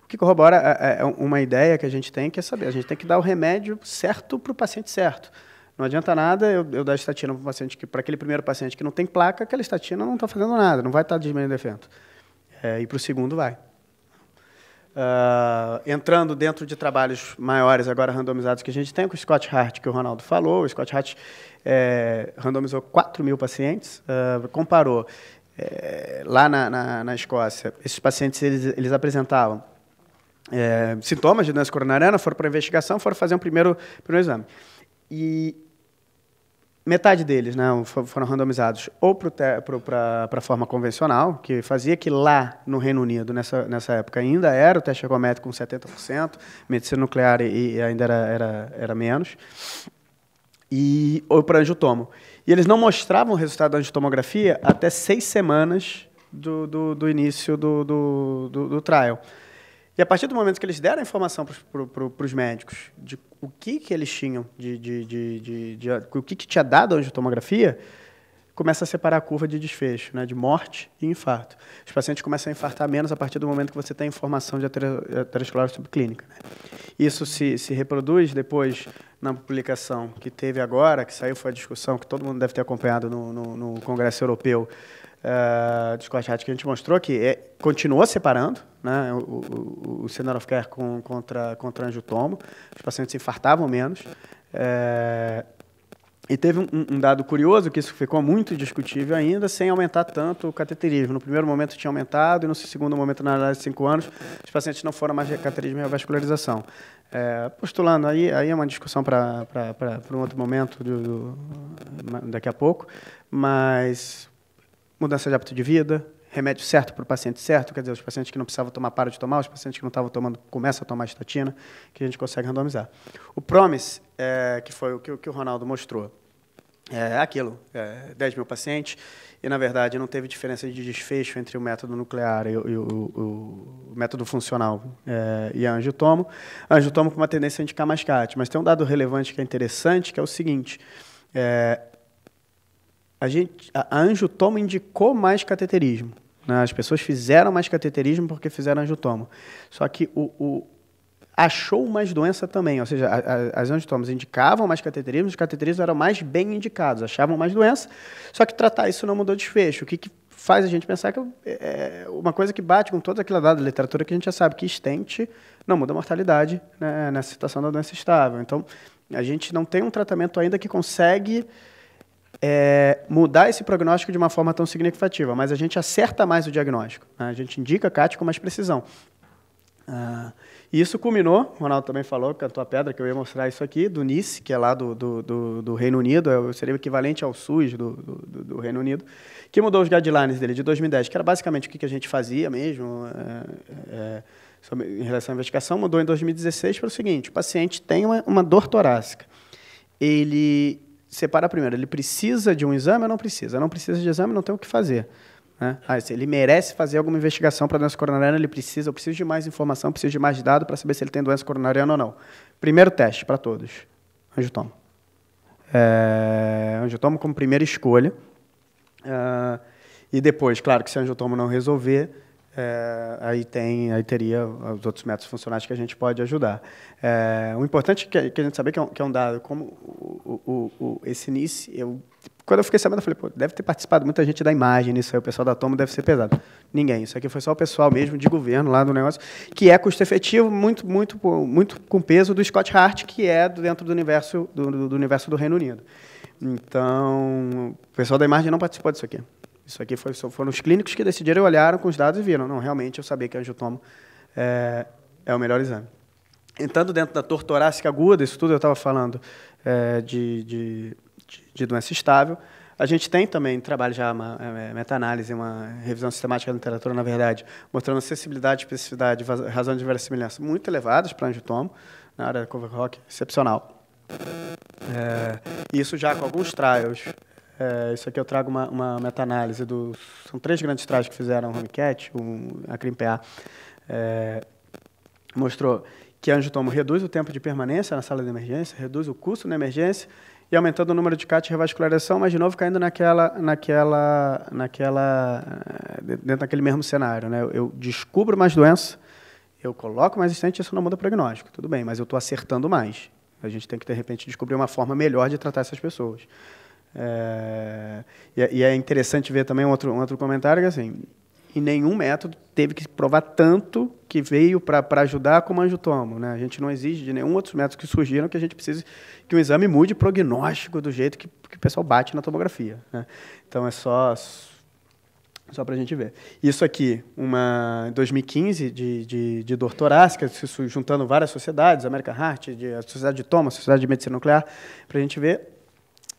O que corrobora é, é, é, uma ideia que a gente tem que é saber, a gente tem que dar o remédio certo para o paciente certo. Não adianta nada eu, eu dar estatina para paciente que, para aquele primeiro paciente que não tem placa, aquela estatina não está fazendo nada, não vai estar tá diminuindo efeito. É, e para o segundo vai. Ah, entrando dentro de trabalhos maiores, agora randomizados, que a gente tem, com o Scott Hart, que o Ronaldo falou. O Scott Hart é, randomizou 4 mil pacientes, uh, comparou é, lá na, na, na, Escócia, esses pacientes eles, eles apresentavam é, sintomas de doença coronariana, foram para investigação, foram fazer um primeiro, primeiro exame. E metade deles né, foram randomizados ou para a forma convencional, que fazia que lá no Reino Unido, nessa, nessa época, ainda era o teste ergométrico com 70%, medicina nuclear e, e ainda era, era, era menos, e, ou para angiotomo. E eles não mostravam o resultado da angiotomografia até seis semanas do, do, do início do, do, do, do trial. E a partir do momento que eles deram a informação para os médicos de o que, que eles tinham, de, de, de, de, o que, que tinha dado a angiotomografia, começa a separar a curva de desfecho, né, de morte e infarto. Os pacientes começam a infartar menos a partir do momento que você tem informação de aterosclerose subclínica. Né? Isso se, se reproduz depois na publicação que teve agora, que saiu, foi a discussão que todo mundo deve ter acompanhado no, no, no Congresso Europeu, uh, eh, Discord que a gente mostrou, que é, separando né, o, o, o Center of Care com, contra, contra Tomo, Os pacientes se infartavam menos. É, e teve um, um, dado curioso, que isso ficou muito discutível ainda, sem aumentar tanto o cateterismo. No primeiro momento tinha aumentado, e no segundo momento, na análise de cinco anos, os pacientes não foram mais de cateterismo e revascularização. É, postulando, aí, aí é uma discussão para um outro momento, do, do, daqui a pouco, mas mudança de hábito de vida, remédio certo para o paciente certo, quer dizer, os pacientes que não precisavam tomar para de tomar, os pacientes que não estavam tomando começam a tomar estatina, que a gente consegue randomizar. O PROMISE, é, que foi o que, que, o Ronaldo mostrou, é aquilo, é, 10 mil pacientes, e, na verdade, não teve diferença de desfecho entre o método nuclear e, o, o, o, método funcional é, e angiotomo. Angiotomo com uma tendência a indicar mais CAT, mas tem um dado relevante que é interessante, que é o seguinte, é, a gente, a anjo-toma indicou mais cateterismo. Né? As pessoas fizeram mais cateterismo porque fizeram anjo-toma, Só que o, o achou mais doença também, ou seja, a, a, as angiotomas indicavam mais cateterismo, os cateterismos eram mais bem indicados, achavam mais doença, só que tratar isso não mudou desfecho. O que, que faz a gente pensar que é, é uma coisa que bate com toda aquela dada literatura que a gente já sabe, que estente não muda a mortalidade né, nessa situação da doença estável. Então, a gente não tem um tratamento ainda que consegue é, mudar esse prognóstico de uma forma tão significativa, mas a gente acerta mais o diagnóstico. Né? A gente indica CAT com mais precisão. Ah, e isso culminou, o Ronaldo também falou, cantou a pedra, que eu ia mostrar isso aqui, do NICE, que é lá do, do, do, do Reino Unido, é seria o equivalente ao SUS do, do, do, Reino Unido, que mudou os guidelines dele de 2010, que era basicamente o que a gente fazia mesmo é, é, em relação à investigação, mudou em 2016 para o seguinte, o paciente tem uma, uma dor torácica, ele separa primeiro, ele precisa de um exame ou não precisa? Não precisa de exame, não tem o que fazer. Né? Ah, ele merece fazer alguma investigação para doença coronariana, ele precisa, eu preciso de mais informação, preciso de mais dado para saber se ele tem doença coronariana ou não. Primeiro teste para todos, angiotomo. É, angiotomo como primeira escolha. Ah, e depois, claro que se angiotomo não resolver, é, aí tem aí teria os outros métodos funcionais que a gente pode ajudar. É, o importante que, que a gente saber que é um, que é um dado como o, o, o, esse início eu quando eu fiquei sabendo, eu falei, pô, deve ter participado muita gente da imagem nisso aí, o pessoal da Tomo deve ser pesado. Ninguém, isso aqui foi só o pessoal mesmo de governo lá do negócio, que é custo efetivo, muito, muito, muito com peso do Scott Hart, que é dentro do universo do, do universo do Reino Unido. Então, o pessoal da imagem não participou disso aqui. Isso aqui foi, foram os clínicos que decidiram, olharam com os dados e viram. Não, realmente eu sabia que angiotomo é, é o melhor exame. Entrando dentro da dor torácica aguda, isso tudo eu estava falando é, de, de, de, doença estável. A gente tem também trabalho já, uma é, é meta-análise, uma revisão sistemática da literatura, na verdade, mostrando acessibilidade, especificidade, razão de verossimilhança muito elevadas para angiotomo, na área da cover rock, excepcional. É, isso já com alguns trials é, isso aqui eu trago uma, uma meta-análise dos. São três grandes trajes que fizeram o HomeCat, um, a CrimPA. É, mostrou que angiotomo reduz o tempo de permanência na sala de emergência, reduz o custo na emergência e aumentando o número de CAT de revascularização, mas de novo caindo naquela, naquela, naquela, é, dentro daquele mesmo cenário, né? Eu descubro mais doença, eu coloco mais estente, isso não muda o prognóstico, tudo bem, mas eu estou acertando mais. A gente tem que de repente descobrir uma forma melhor de tratar essas pessoas. É, é, e, é interessante ver também um outro, um outro comentário que assim, em nenhum método teve que provar tanto que veio para ajudar como anjo tomo. Né? A gente não exige de nenhum outro método que surgiram que a gente precise que o exame mude o prognóstico do jeito que, que o pessoal bate na tomografia. Né? Então é só só para a gente ver. Isso aqui, uma 2015 de, de, de dor torácica, se juntando várias sociedades, American Heart, de, a Sociedade de Toma, a Sociedade de Medicina Nuclear, para a gente ver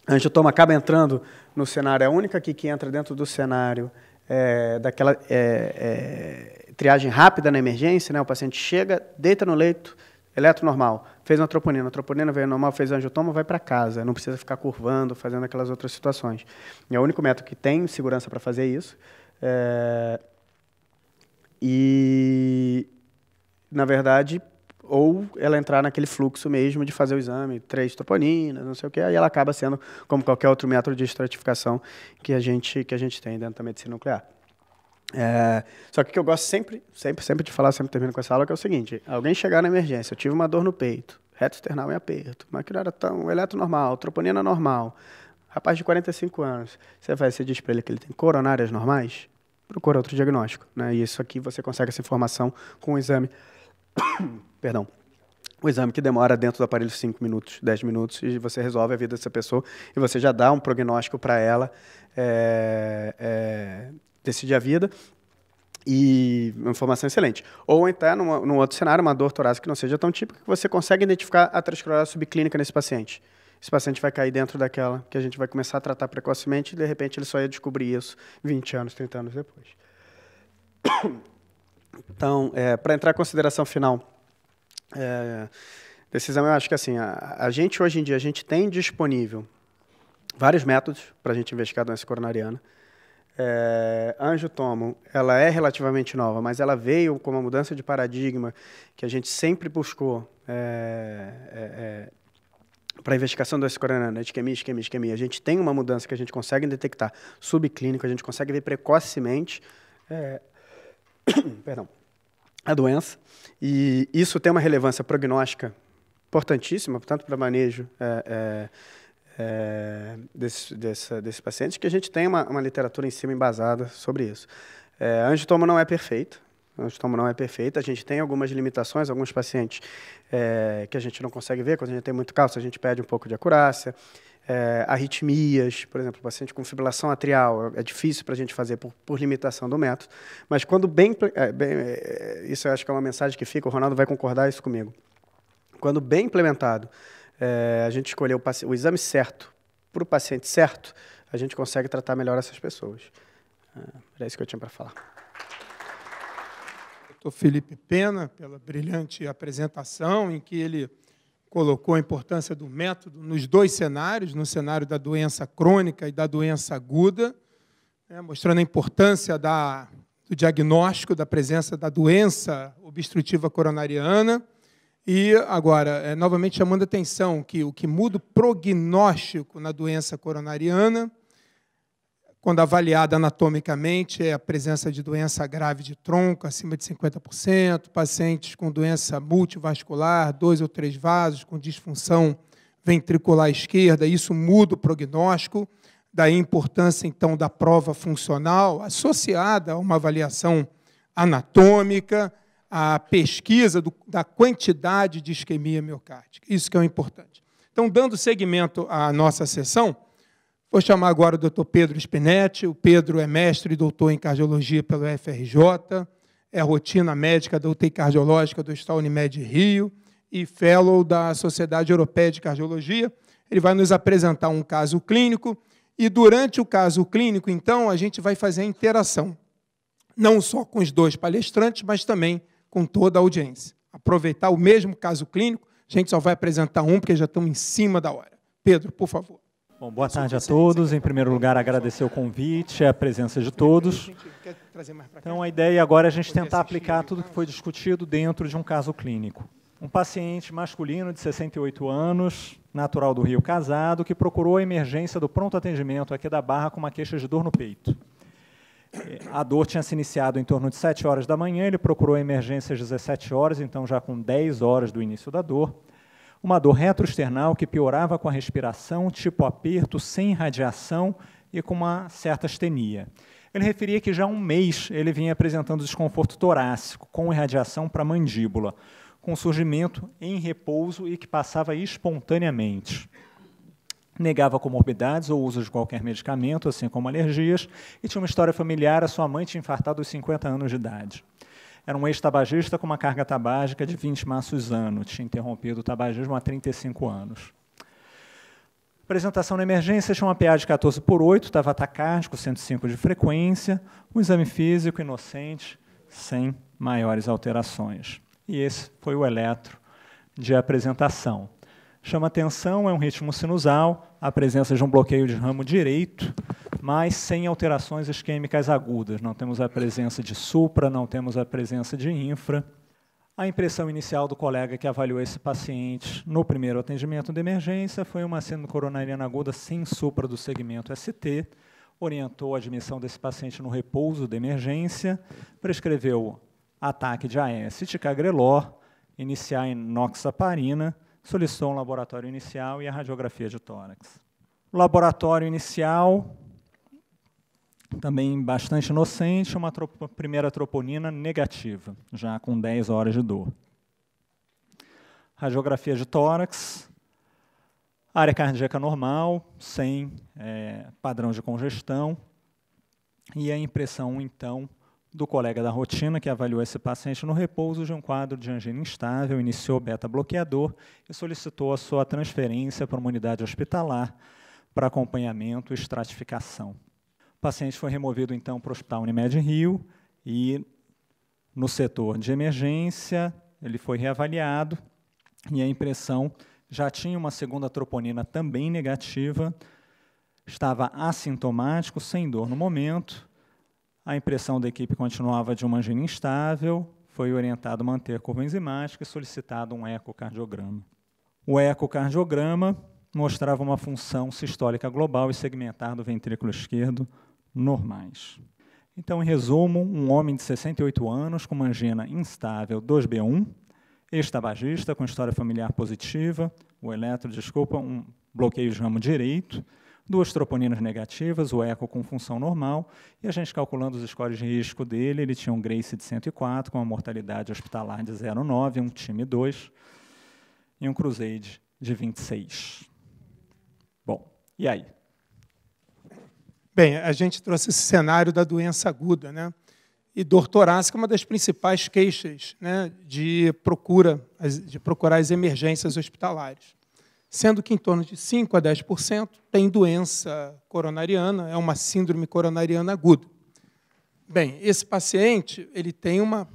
Angiotoma acaba entrando no cenário, é a única aqui que entra dentro do cenário é, daquela é, é, triagem rápida na emergência, né? o paciente chega, deita no leito, eletro normal, fez uma troponina, a troponina veio normal, fez angiotoma, vai para casa, não precisa ficar curvando, fazendo aquelas outras situações. É o único método que tem segurança para fazer isso. É, e, na verdade, ou ela entrar naquele fluxo mesmo de fazer o exame, três troponinas, não sei o quê, aí ela acaba sendo como qualquer outro método de estratificação que a gente, que a gente tem dentro da medicina nuclear. É, só que o que eu gosto sempre, sempre, sempre de falar, sempre termino com essa aula, que é o seguinte: alguém chegar na emergência, eu tive uma dor no peito, reto external em aperto, era tão, eletro normal, troponina normal, rapaz de 45 anos. Você vai, você diz para ele que ele tem coronárias normais? Procura outro diagnóstico, né? E isso aqui você consegue essa informação com o exame Perdão. O exame que demora dentro do aparelho 5 minutos, 10 minutos, e você resolve a vida dessa pessoa e você já dá um prognóstico para ela, é, é, decide a vida e uma informação excelente. Ou então, numa, num outro cenário, uma dor torácica que não seja tão típica, que você consegue identificar a aterosclerose subclínica nesse paciente. Esse paciente vai cair dentro daquela que a gente vai começar a tratar precocemente e, de repente, ele só ia descobrir isso 20 anos, 30 anos depois. Então, é, para entrar em consideração final, é, decisão, eu acho que assim, a, a, gente hoje em dia, a gente tem disponível vários métodos para a gente investigar a doença coronariana. É, Anjo Tomo, ela é relativamente nova, mas ela veio com uma mudança de paradigma que a gente sempre buscou é, é, é para investigação doença coronariana, isquemia, isquemia, isquemia. A gente tem uma mudança que a gente consegue detectar subclínico, a gente consegue ver precocemente é, perdão, a doença. E isso tem uma relevância prognóstica importantíssima, tanto para manejo é, é, desse, é, desse, desse paciente, que a gente tem uma, uma literatura em cima embasada sobre isso. É, angiotoma não é perfeito, o não é perfeito. A gente tem algumas limitações, alguns pacientes é, que a gente não consegue ver, quando a gente tem muito cálcio, a gente perde um pouco de acurácia é, arritmias, por exemplo, paciente com fibrilação atrial, é difícil para a gente fazer por, por, limitação do método, mas quando bem, é, bem, é, é, isso eu acho que é uma mensagem que fica, o Ronaldo vai concordar isso comigo, quando bem implementado, é, a gente escolher o, o exame certo para o paciente certo, a gente consegue tratar melhor essas pessoas. Era isso que eu tinha para falar. Dr. Felipe Pena, pela brilhante apresentação, em que ele colocou a importância do método nos dois cenários, no cenário da doença crônica e da doença aguda, né, mostrando a importância da, do diagnóstico da presença da doença obstrutiva coronariana. E agora, é, novamente chamando a atenção que o que muda o prognóstico na doença coronariana quando avaliada anatomicamente, é a presença de doença grave de tronco, acima de 50%, pacientes com doença multivascular, dois ou três vasos, com disfunção ventricular esquerda, isso muda o prognóstico, daí a importância, então, da prova funcional, associada a uma avaliação anatômica, a pesquisa do, da quantidade de isquemia miocárdica. Isso que é o importante. Então, dando seguimento à nossa sessão, Vou chamar agora o doutor Pedro Spinetti. O Pedro é mestre e doutor em cardiologia pelo FRJ, é rotina médica da UTI cardiológica do Estado Unimed Rio e fellow da Sociedade Europeia de Cardiologia. Ele vai nos apresentar um caso clínico e durante o caso clínico, então, a gente vai fazer a interação, não só com os dois palestrantes, mas também com toda a audiência. Aproveitar o mesmo caso clínico, a gente só vai apresentar um, porque já estamos em cima da hora. Pedro, por favor. Bom, boa tarde a todos. Em primeiro lugar, agradecer o convite, a presença de todos. Então, a ideia agora é a gente tentar aplicar tudo que foi discutido dentro de um caso clínico. Um paciente masculino de 68 anos, natural do Rio, casado, que procurou a emergência do pronto atendimento aqui da Barra com uma queixa de dor no peito. A dor tinha se iniciado em torno de 7 horas da manhã, ele procurou a emergência às 17 horas, então já com 10 horas do início da dor uma dor retroesternal que piorava com a respiração, tipo aperto, sem radiação e com uma certa astenia. Ele referia que já há um mês ele vinha apresentando desconforto torácico, com irradiação para a mandíbula, com surgimento em repouso e que passava espontaneamente. Negava comorbidades ou uso de qualquer medicamento, assim como alergias, e tinha uma história familiar: a sua mãe tinha infartado aos 50 anos de idade. Era um ex-tabagista com uma carga tabágica de 20 maços ano, tinha interrompido o tabagismo há 35 anos. Apresentação na emergência, tinha uma PA de 14 por 8, estava atacárdico, 105 de frequência, um exame físico inocente, sem maiores alterações. E esse foi o eletro de apresentação. Chama atenção, é um ritmo sinusal, a presença de um bloqueio de ramo direito, mas sem alterações isquêmicas agudas. Não temos a presença de supra, não temos a presença de infra. A impressão inicial do colega que avaliou esse paciente no primeiro atendimento de emergência foi uma síndrome coronariana aguda sem supra do segmento ST, orientou a admissão desse paciente no repouso de emergência, prescreveu ataque de AS ticagrelor, iniciar em noxaparina, solicitou um laboratório inicial e a radiografia de tórax. Laboratório inicial, também bastante inocente, uma primeira troponina negativa, já com 10 horas de dor. Radiografia de tórax, área cardíaca normal, sem é, padrão de congestão, e a impressão, então, do colega da rotina que avaliou esse paciente no repouso de um quadro de angina instável, iniciou beta-bloqueador e solicitou a sua transferência para uma unidade hospitalar para acompanhamento e estratificação. O paciente foi removido, então, para o Hospital Unimed Rio e, no setor de emergência, ele foi reavaliado e a impressão já tinha uma segunda troponina também negativa, estava assintomático, sem dor no momento, a impressão da equipe continuava de uma angina instável, foi orientado a manter a curva enzimática e solicitado um ecocardiograma. O ecocardiograma mostrava uma função sistólica global e segmentar do ventrículo esquerdo normais. Então, em resumo, um homem de 68 anos com uma angina instável 2B1, ex-tabagista com história familiar positiva, o eletro, desculpa, um bloqueio de ramo direito, duas troponinas negativas, o eco com função normal, e a gente calculando os scores de risco dele, ele tinha um Grace de 104, com uma mortalidade hospitalar de 0,9, um time 2, e um Crusade de 26. Bom, e aí? Bem, a gente trouxe esse cenário da doença aguda, né? E dor torácica é uma das principais queixas né, de procura, de procurar as emergências hospitalares. Sendo que em torno de 5 a 10% tem doença coronariana, é uma síndrome coronariana aguda. Bem, esse paciente ele tem uma,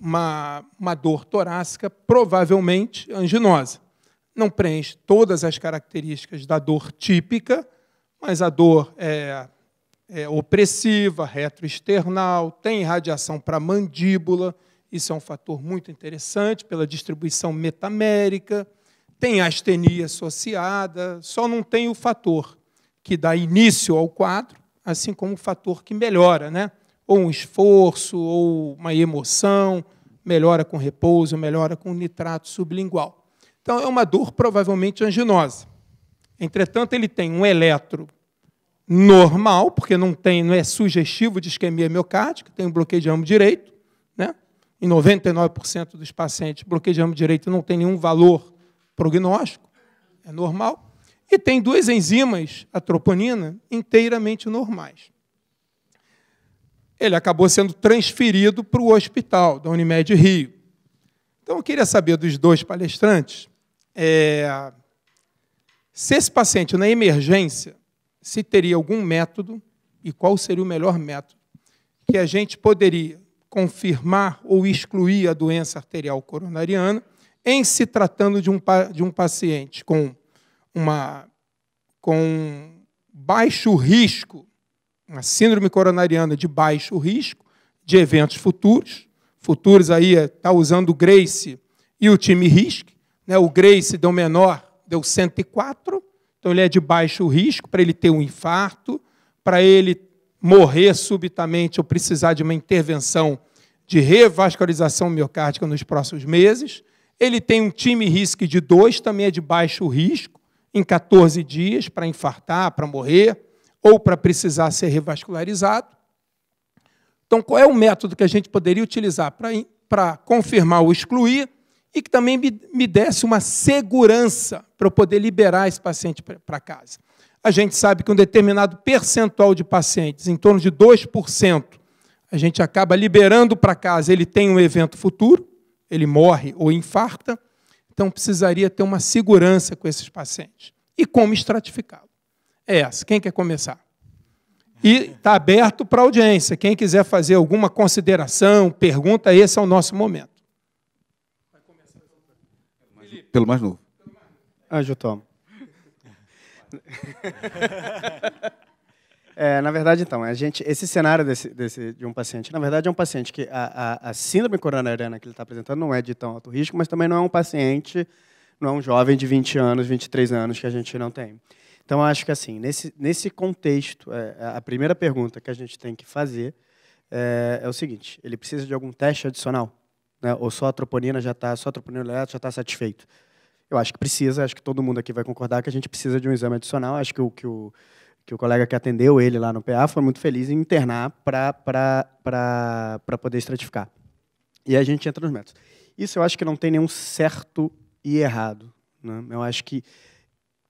uma, uma dor torácica provavelmente anginosa. Não preenche todas as características da dor típica, mas a dor é, é opressiva, retroesternal, tem radiação para a mandíbula, isso é um fator muito interessante pela distribuição metamérica, tem astenia associada, só não tem o fator que dá início ao quadro, assim como o fator que melhora, né? ou um esforço, ou uma emoção, melhora com repouso, melhora com nitrato sublingual. Então, é uma dor provavelmente anginosa. Entretanto, ele tem um eletro normal, porque não, tem, não é sugestivo de isquemia é miocárdica, tem um bloqueio de ramo direito. Né? Em 99% dos pacientes, bloqueio de ramo direito não tem nenhum valor prognóstico, é normal. E tem duas enzimas, a troponina, inteiramente normais. Ele acabou sendo transferido para o hospital da Unimed Rio. Então, eu queria saber dos dois palestrantes. É se esse paciente, na emergência, se teria algum método e qual seria o melhor método que a gente poderia confirmar ou excluir a doença arterial coronariana em se tratando de um, de um paciente com, uma, com baixo risco, uma síndrome coronariana de baixo risco de eventos futuros. Futuros aí está é, usando o GRACE e o time RISC. Né? O GRACE deu menor deu 104. Então ele é de baixo risco para ele ter um infarto, para ele morrer subitamente ou precisar de uma intervenção de revascularização miocárdica nos próximos meses. Ele tem um time risk de 2, também é de baixo risco, em 14 dias para infartar, para morrer ou para precisar ser revascularizado. Então, qual é o método que a gente poderia utilizar para confirmar ou excluir e que também me, me desse uma segurança para eu poder liberar esse paciente para casa. A gente sabe que um determinado percentual de pacientes, em torno de 2%, a gente acaba liberando para casa, ele tem um evento futuro, ele morre ou infarta, então precisaria ter uma segurança com esses pacientes. E como estratificá-lo? É essa. Quem quer começar? E está aberto para audiência. Quem quiser fazer alguma consideração, pergunta, esse é o nosso momento. Pelo mais novo. Anjo ah, Tom. É, na verdade, então, a gente, esse cenário desse, desse, de um paciente, na verdade, é um paciente que a, a, a síndrome coronariana que ele está apresentando não é de tão alto risco, mas também não é um paciente, não é um jovem de 20 anos, 23 anos que a gente não tem. Então, acho que assim, nesse, nesse contexto, é, é, a primeira pergunta que a gente tem que fazer é, é o seguinte: ele precisa de algum teste adicional? Né? Ou só a troponina já está, só a troponina já está satisfeito? Eu acho que precisa, acho que todo mundo aqui vai concordar que a gente precisa de um exame adicional. Acho que o, que o, que o colega que atendeu ele lá no PA foi muito feliz em internar para poder estratificar. E a gente entra nos métodos. Isso eu acho que não tem nenhum certo e errado. Né? Eu acho que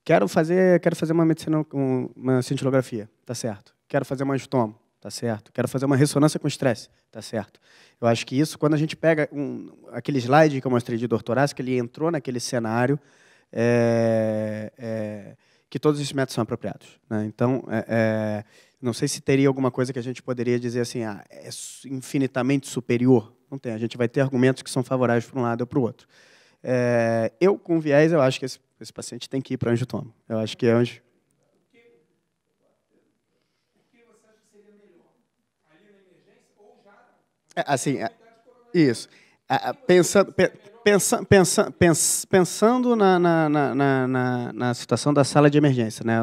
quero fazer, quero fazer uma medicina, uma cintilografia, tá certo. Quero fazer uma angiotomo, tá certo? Quero fazer uma ressonância com estresse, tá certo? Eu acho que isso, quando a gente pega um, aquele slide que eu mostrei de dor torácica, ele entrou naquele cenário é, é, que todos os métodos são apropriados. Né? Então, é, é, não sei se teria alguma coisa que a gente poderia dizer assim, ah, é infinitamente superior. Não tem. A gente vai ter argumentos que são favoráveis para um lado ou para o outro. É, eu, com viés, eu acho que esse, esse paciente tem que ir para o angiotoma. Eu acho que é onde É, assim, é, isso. É, pensando, pensando, pensando, pensando na, na, na, na, na situação da sala de emergência, né?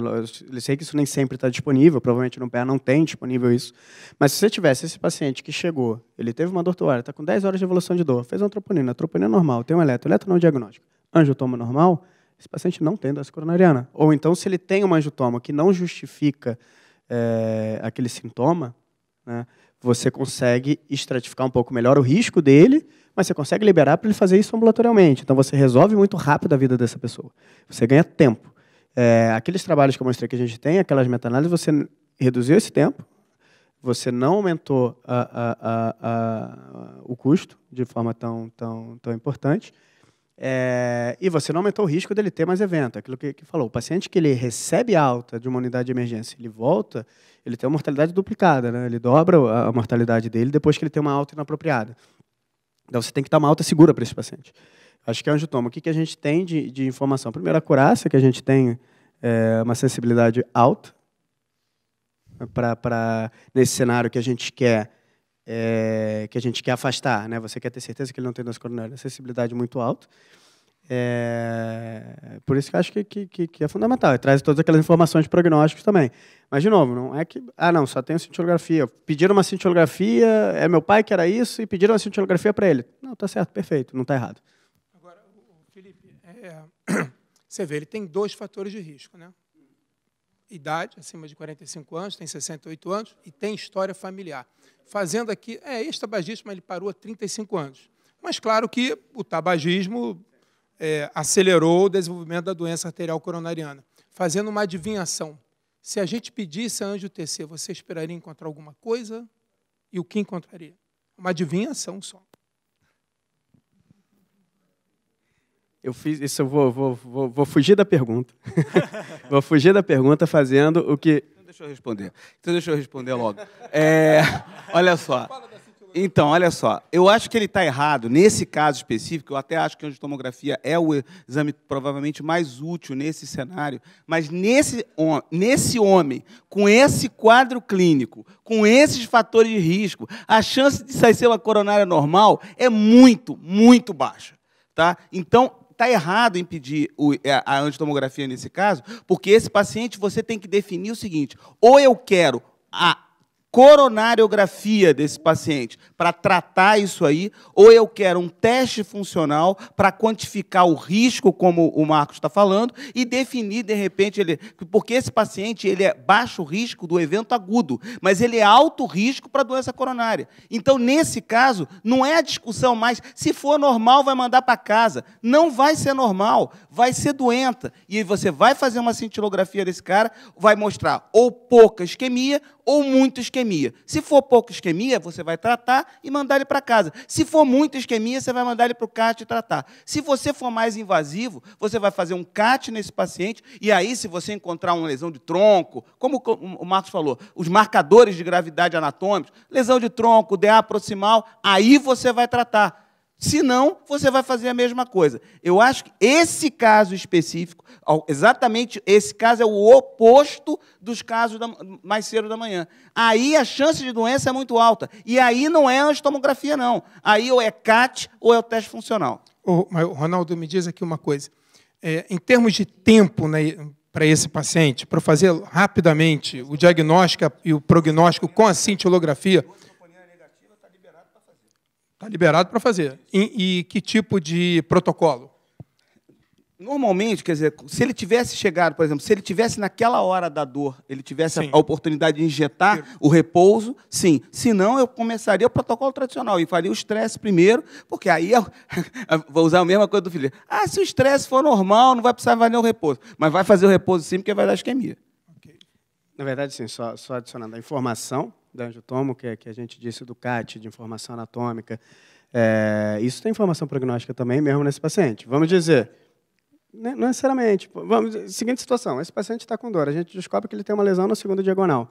eu sei que isso nem sempre está disponível, provavelmente no PR não tem disponível isso, mas se você tivesse esse paciente que chegou, ele teve uma dor torácica, está com 10 horas de evolução de dor, fez uma troponina, troponina normal, tem um eletro, eletro não diagnóstico, angiotoma normal, esse paciente não tem doença coronariana. Ou então, se ele tem um angiotoma que não justifica é, aquele sintoma, né? você consegue estratificar um pouco melhor o risco dele, mas você consegue liberar para ele fazer isso ambulatorialmente. Então você resolve muito rápido a vida dessa pessoa. Você ganha tempo. É, aqueles trabalhos que eu mostrei que a gente tem, aquelas meta-análises, você reduziu esse tempo, você não aumentou a, a, a, o custo de forma tão, tão, tão importante é, e você não aumentou o risco dele ter mais evento. É aquilo que, que falou, o paciente que ele recebe alta de uma unidade de emergência, ele volta, ele tem uma mortalidade duplicada, né? Ele dobra a, a mortalidade dele depois que ele tem uma alta inapropriada. Então você tem que dar uma alta segura para esse paciente. Acho que é onde toma. O que, que a gente tem de, de informação? Primeiro, a curaça, que a gente tem é, uma sensibilidade alta para nesse cenário que a gente quer é, que a gente quer afastar, né? Você quer ter certeza que ele não tem doença coronária, acessibilidade muito alta. É, por isso que eu acho que, que, que é fundamental. E traz todas aquelas informações de prognósticos também. Mas, de novo, não é que. Ah, não, só tenho cintilografia. Pediram uma cintilografia, é meu pai que era isso, e pediram uma cintilografia para ele. Não, tá certo, perfeito, não tá errado. Agora, o Felipe, é, você vê, ele tem dois fatores de risco, né? idade, acima de 45 anos, tem 68 anos e tem história familiar. Fazendo aqui, é, este tabagismo ele parou há 35 anos. Mas claro que o tabagismo é, acelerou o desenvolvimento da doença arterial coronariana. Fazendo uma adivinhação, se a gente pedisse a anjo TC, você esperaria encontrar alguma coisa? E o que encontraria? Uma adivinhação só. Eu fiz isso, eu vou, vou, vou, vou fugir da pergunta. vou fugir da pergunta fazendo o que. Então deixa eu responder. Então deixa eu responder logo. É, olha só. Então, olha só, eu acho que ele está errado. Nesse caso específico, eu até acho que a angiotomografia é o exame provavelmente mais útil nesse cenário, mas nesse, nesse homem, com esse quadro clínico, com esses fatores de risco, a chance de sair ser uma coronária normal é muito, muito baixa. Tá? Então, está errado em pedir é, a antitomografia nesse caso, porque esse paciente você tem que definir o seguinte: ou eu quero a coronariografia desse paciente para tratar isso aí, ou eu quero um teste funcional para quantificar o risco, como o Marcos está falando, e definir, de repente, ele, porque esse paciente ele é baixo risco do evento agudo, mas ele é alto risco para doença coronária. Então, nesse caso, não é a discussão mais, se for normal, vai mandar para casa. Não vai ser normal, vai ser doenta. E você vai fazer uma cintilografia desse cara, vai mostrar ou pouca isquemia ou muita isquemia. Se for pouca isquemia, você vai tratar, e mandar ele para casa. Se for muito isquemia, você vai mandar ele para o CAT tratar. Se você for mais invasivo, você vai fazer um CAT nesse paciente, e aí, se você encontrar uma lesão de tronco, como o Marcos falou, os marcadores de gravidade anatômicos, lesão de tronco, DA proximal, aí você vai tratar. Senão, você vai fazer a mesma coisa. Eu acho que esse caso específico, exatamente esse caso é o oposto dos casos da, mais cedo da manhã. Aí a chance de doença é muito alta. E aí não é angitomografia, não. Aí ou é CAT ou é o teste funcional. Ô, Ronaldo, me diz aqui uma coisa. É, em termos de tempo né, para esse paciente, para fazer rapidamente o diagnóstico e o prognóstico com a cintilografia, Está liberado para fazer. E, e, que tipo de protocolo? Normalmente, quer dizer, se ele tivesse chegado, por exemplo, se ele tivesse naquela hora da dor, ele tivesse sim. a, oportunidade de injetar o repouso, sim. Se não, eu começaria o protocolo tradicional e faria o estresse primeiro, porque aí eu vou usar a mesma coisa do filho. Ah, se o estresse for normal, não vai precisar fazer o repouso. Mas vai fazer o repouso sim, porque vai dar isquemia. Okay. Na verdade, sim, só, só adicionando a informação, da Tomo, que, é, que a gente disse do CAT, de informação anatômica, é, isso tem informação prognóstica também, mesmo nesse paciente. Vamos dizer, né, não necessariamente, vamos, seguinte situação, esse paciente está com dor, a gente descobre que ele tem uma lesão na segunda diagonal.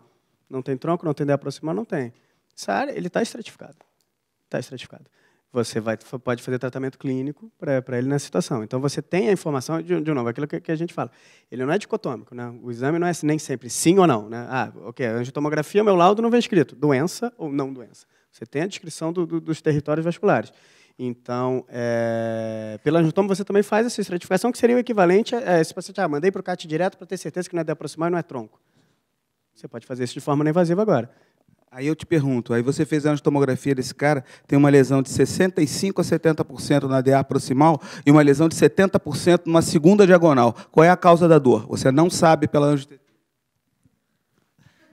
Não tem tronco, não tem de aproximar, não tem. Essa área, ele está estratificado. Está estratificado você vai, pode fazer tratamento clínico para ele na situação. Então, você tem a informação, de, de novo, aquilo que, que, a gente fala. Ele não é dicotômico, né? o exame não é nem sempre sim ou não. Né? Ah, ok, angiotomografia, meu laudo não vem escrito, doença ou não doença. Você tem a descrição do, do, dos territórios vasculares. Então, é, pela angiotoma, você também faz essa estratificação, que seria o equivalente a, a se você ah, mandei para o CAT direto para ter certeza que não é de aproximar e não é tronco. Você pode fazer isso de forma não invasiva agora. Aí eu te pergunto, aí você fez a tomografia desse cara, tem uma lesão de 65% a 70% na DA proximal e uma lesão de 70% numa segunda diagonal. Qual é a causa da dor? Você não sabe pela angiotesia.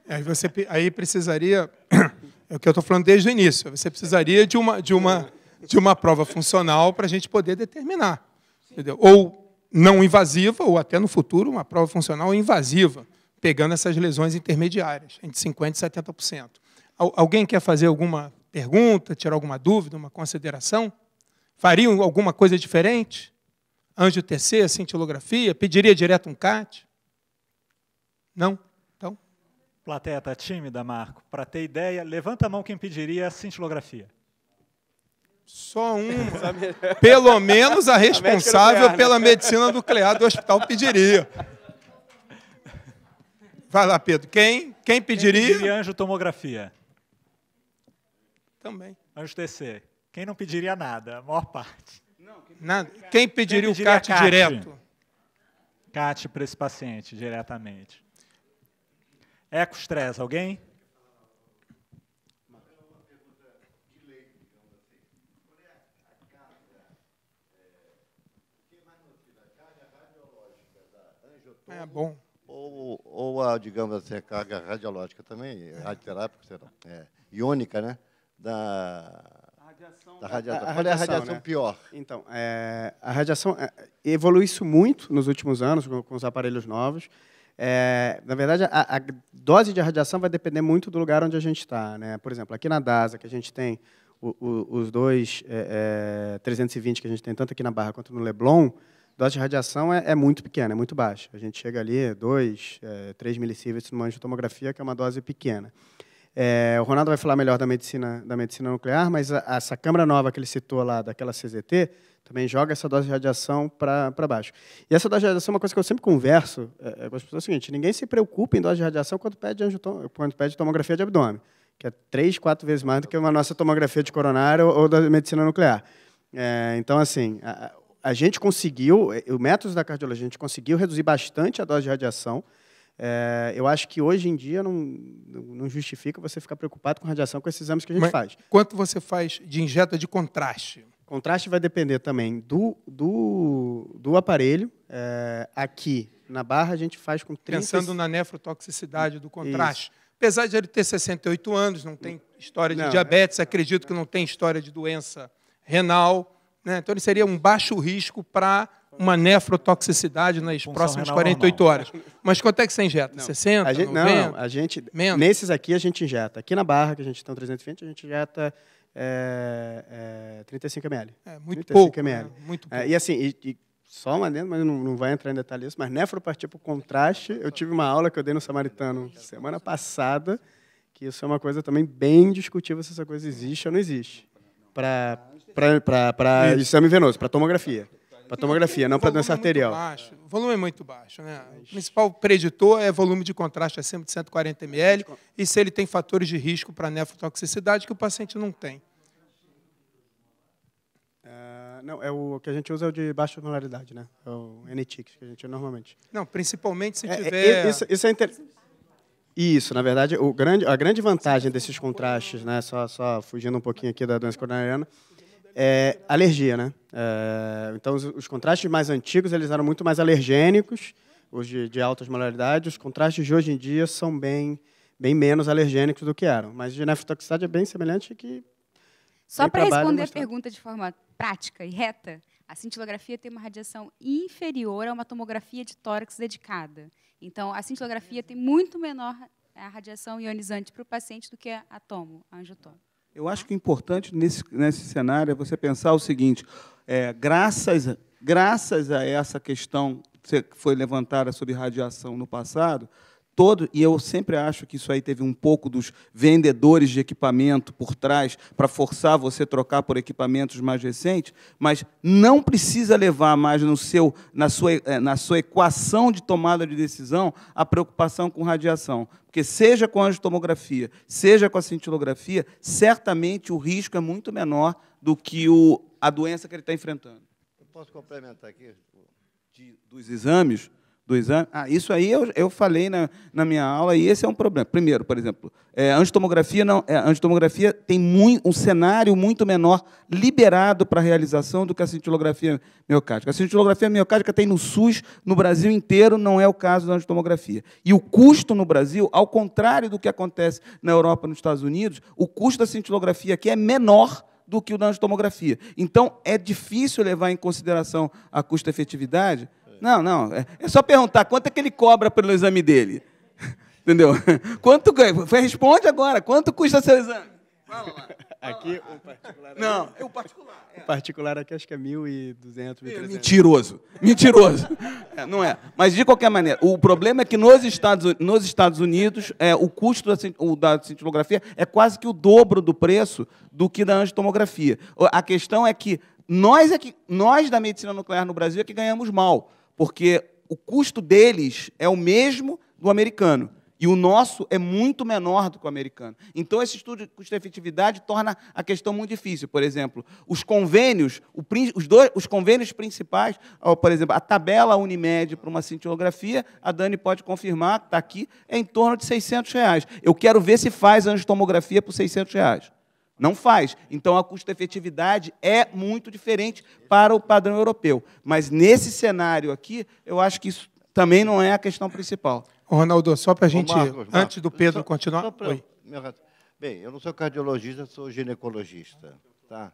Aí você aí precisaria, é o que eu estou falando desde o início, você precisaria de uma, de uma, de uma prova funcional para a gente poder determinar. Entendeu? Ou não invasiva, ou até no futuro uma prova funcional invasiva, pegando essas lesões intermediárias, entre 50% e 70%. Alguém quer fazer alguma pergunta, tirar alguma dúvida, uma consideração? Fariam alguma coisa diferente? Anjo TC, cintilografia? Pediria direto um CAT? Não? Então? Plateia está tímida, Marco. Para ter ideia, levanta a mão quem pediria a cintilografia. Só um. Pelo menos a responsável a né? pela medicina nuclear do hospital pediria. Vai lá, Pedro. Quem, quem pediria? Quem pediria anjo tomografia. Também. Anjo TC, quem não pediria nada? A maior parte. Não, quem, nada. quem pediria, quem pediria o CAT, direto? CAT para esse paciente, diretamente. eco Ecostress, alguém? É bom. Ou, ou a, digamos assim, a carga radiológica também, é radioterápica, sei lá, é, iônica, né? da radiação, da radiação. a Qual né? radiação, é a radiação né? pior? Então, é, a radiação é, evoluiu isso muito nos últimos anos com, com os aparelhos novos. É, na verdade, a, a, dose de radiação vai depender muito do lugar onde a gente está. Né? Por exemplo, aqui na DASA, que a gente tem o, o, os dois é, 320 é, que a gente tem, tanto aqui na Barra quanto no Leblon, dose de radiação é, é muito pequena, é muito baixa. A gente chega ali 2, 3 é, milisieverts numa angiotomografia, que é uma dose pequena. É, o Ronaldo vai falar melhor da medicina, da medicina nuclear, mas a, essa câmara nova que ele citou lá, daquela CZT, também joga essa dose de radiação para baixo. E essa dose de radiação é uma coisa que eu sempre converso é, é, com as pessoas: é o seguinte, ninguém se preocupa em dose de radiação quando pede, quando pede tomografia de abdômen, que é três, quatro vezes mais do que uma nossa tomografia de coronário ou, ou da medicina nuclear. É, então, assim, a, a gente conseguiu, é, o método da cardiologia, a gente conseguiu reduzir bastante a dose de radiação. É, eu acho que hoje em dia não, não justifica você ficar preocupado com radiação com esses exames que a gente Mas faz. Quanto você faz de injeta de contraste? Contraste vai depender também do, do, do aparelho. É, aqui na barra a gente faz com 30... Pensando na nefrotoxicidade do contraste. Isso. Apesar de ele ter 68 anos, não tem história de não, é. diabetes, é... acredito que não tem história de doença renal. Né? Então ele seria um baixo risco para uma nefrotoxicidade nas Função próximas 48 horas. Mas quanto é que você injeta? Não. 60? A gente, 90, não, a gente. Menos? Nesses aqui a gente injeta. Aqui na barra, que a gente tem um 320, a gente injeta. É, é, 35 ml. É, muito 35 pouco. Ml. Né? Muito é, pouco. e assim, e, e só uma dentro, mas não, não vai entrar em detalhes. mas nefropartia por contraste, eu tive uma aula que eu dei no Samaritano semana passada, que isso é uma coisa também bem discutível se essa coisa existe ou não existe para exame venoso, para tomografia. Para tomografia, não para é doença arterial. Baixo, o volume é muito baixo. Né? O principal preditor é volume de contraste acima é de 140 ml e se ele tem fatores de risco para nefrotoxicidade que o paciente não tem. É, não, é o que a gente usa é o de baixa polaridade, né? É o NTIC que a gente normalmente. Não, principalmente se tiver. É, isso, isso é interessante. Isso, na verdade, o grande, a grande vantagem desses contrastes, né, só, só fugindo um pouquinho aqui da doença coronariana, é alergia, né? É, então, os, os, contrastes mais antigos eles eram muito mais alergênicos, os de, de altas molaridades. Os contrastes de hoje em dia são bem, bem menos alergênicos do que eram. Mas de nefrotoxicidade é bem semelhante que. Só para responder a pergunta de forma prática e reta, a cintilografia tem uma radiação inferior a uma tomografia de tórax dedicada. Então, a cintilografia tem muito menor eh, a radiação ionizante para o paciente do que a tomo, a angiotomo. Eu acho que o importante nesse, nesse cenário é você pensar o seguinte: é, graças, graças a essa questão que foi levantada sobre radiação no passado, todo, e eu sempre acho que isso aí teve um pouco dos vendedores de equipamento por trás para forçar você a trocar por equipamentos mais recentes, mas não precisa levar mais no seu, na, sua, eh, na sua equação de tomada de decisão a preocupação com radiação. Porque seja com a angiotomografia, seja com a cintilografia, certamente o risco é muito menor do que o, a doença que ele está enfrentando. Eu posso complementar aqui? Tipo, de, dos exames? Ah, isso aí eu, eu falei na, na minha aula e esse é um problema. Primeiro, por exemplo, é, angiotomografia não, é, angiotomografia tem muito, um cenário muito menor liberado para realização do que a cintilografia miocárdica. A cintilografia miocárdica tem no SUS no Brasil inteiro, não é o caso da angiotomografia. E o custo no Brasil, ao contrário do que acontece na Europa e nos Estados Unidos, o custo da cintilografia aqui é menor do que o da angiotomografia. Então, é difícil levar em consideração a custo-efetividade não, não. É, é só perguntar quanto é que ele cobra pelo exame dele. Entendeu? Quanto Responde agora. Quanto custa seu exame? Fala lá. Aqui, o particular. Não, é o particular. É. O particular aqui acho que é 1.200, 1.300. Mentiroso. Mentiroso. É, não é. Mas, de qualquer maneira, o problema é que nos Estados, nos Estados Unidos é, o custo da, da cintilografia é quase que o dobro do preço do que da angiotomografia. A questão é que nós, é que, nós da medicina nuclear no Brasil é que ganhamos mal porque o custo deles é o mesmo do americano. E o nosso é muito menor do que o americano. Então, esse estudo de custo-efetividade torna a questão muito difícil. Por exemplo, os convênios, os, dois, os convênios principais, por exemplo, a tabela Unimed para uma cintilografia, a Dani pode confirmar, está aqui, é em torno de 600 reais. Eu quero ver se faz angiotomografia por 600 reais. Não faz. Então a custo-efetividade é muito diferente para o padrão europeu. Mas nesse cenário aqui, eu acho que isso também não é a questão principal. Ronaldo, só para a gente, Marcos, Marcos, antes do Pedro só, continuar. Só pra, meu, bem, eu não sou cardiologista, sou ginecologista. Tá?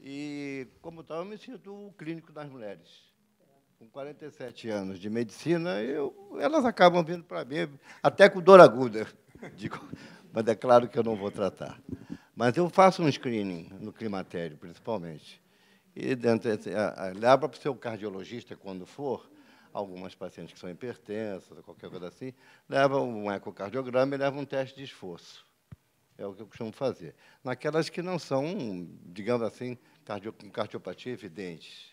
E, como tal, eu me sinto o clínico das mulheres. Com 47 anos de medicina, eu, elas acabam vindo para mim, até com dor aguda. Digo, mas é claro que eu não vou tratar. Mas eu faço um screening no climatério, principalmente. E dentro, leva para o seu cardiologista, quando for, algumas pacientes que são hipertensas, qualquer coisa assim, leva um ecocardiograma e leva um teste de esforço. É o que eu costumo fazer. Naquelas que não são, digamos assim, cardio, com cardiopatia evidente,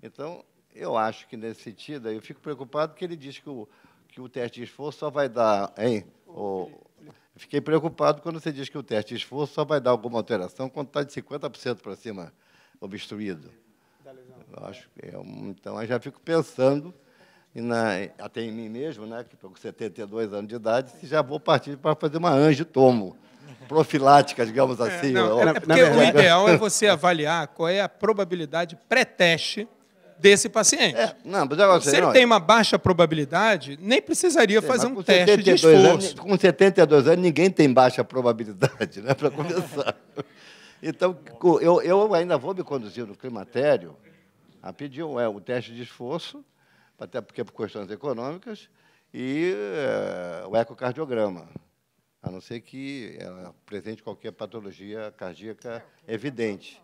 Então, eu acho que nesse sentido, eu fico preocupado que ele diz que o, que o teste de esforço só vai dar, hein, o, Fiquei preocupado quando você diz que o teste de esforço só vai dar alguma alteração quando está de 50% para cima obstruído. Acho que é um, então, eu já fico pensando, na, até em mim mesmo, né, que estou com 72 anos de idade, se já vou partir para fazer uma angiotomo profilática, digamos é, assim. É, não, é porque o ideal é, é você avaliar qual é a probabilidade pré-teste desse paciente. É, não, mas agora, Se é, ele tem é- uma baixa probabilidade, nem precisaria sim, fazer um teste de esforço. Anos, com 72 anos, ninguém tem baixa probabilidade, né, para começar. então, eu, eu ainda vou me conduzir no climatério a pedir o é, teste de esforço, até porque por questões econômicas, e é, o ecocardiograma, a não ser que ela é, apresente qualquer patologia cardíaca evidente.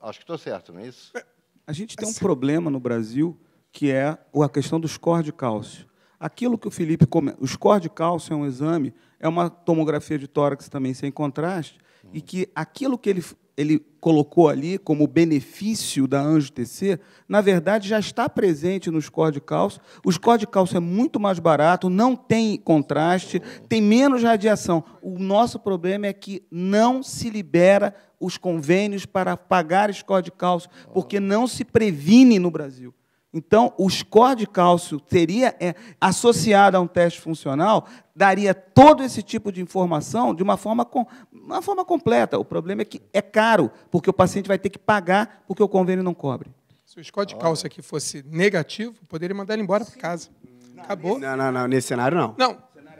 Acho que estou certo, não é isso? É. A gente tem um assim. problema no Brasil que é a questão do score de cálcio. Aquilo que o Felipe comenta, o score de cálcio é um exame, é uma tomografia de tórax também sem contraste, e que aquilo que ele ele colocou ali como benefício da Anjo TC, na verdade já está presente nos códigos calço. Os de cálcio é muito mais barato, não tem contraste, tem menos radiação. O nosso problema é que não se libera os convênios para pagar escola de cálcio, porque não se previne no Brasil. Então, o score de cálcio teria é, associado a um teste funcional, daria todo esse tipo de informação de uma forma, com, uma forma completa. O problema é que é caro, porque o paciente vai ter que pagar porque o convênio não cobre. Se o score de cálcio aqui fosse negativo, poderia mandar ele embora para casa. Acabou. Não, não, não, nesse cenário não. Não.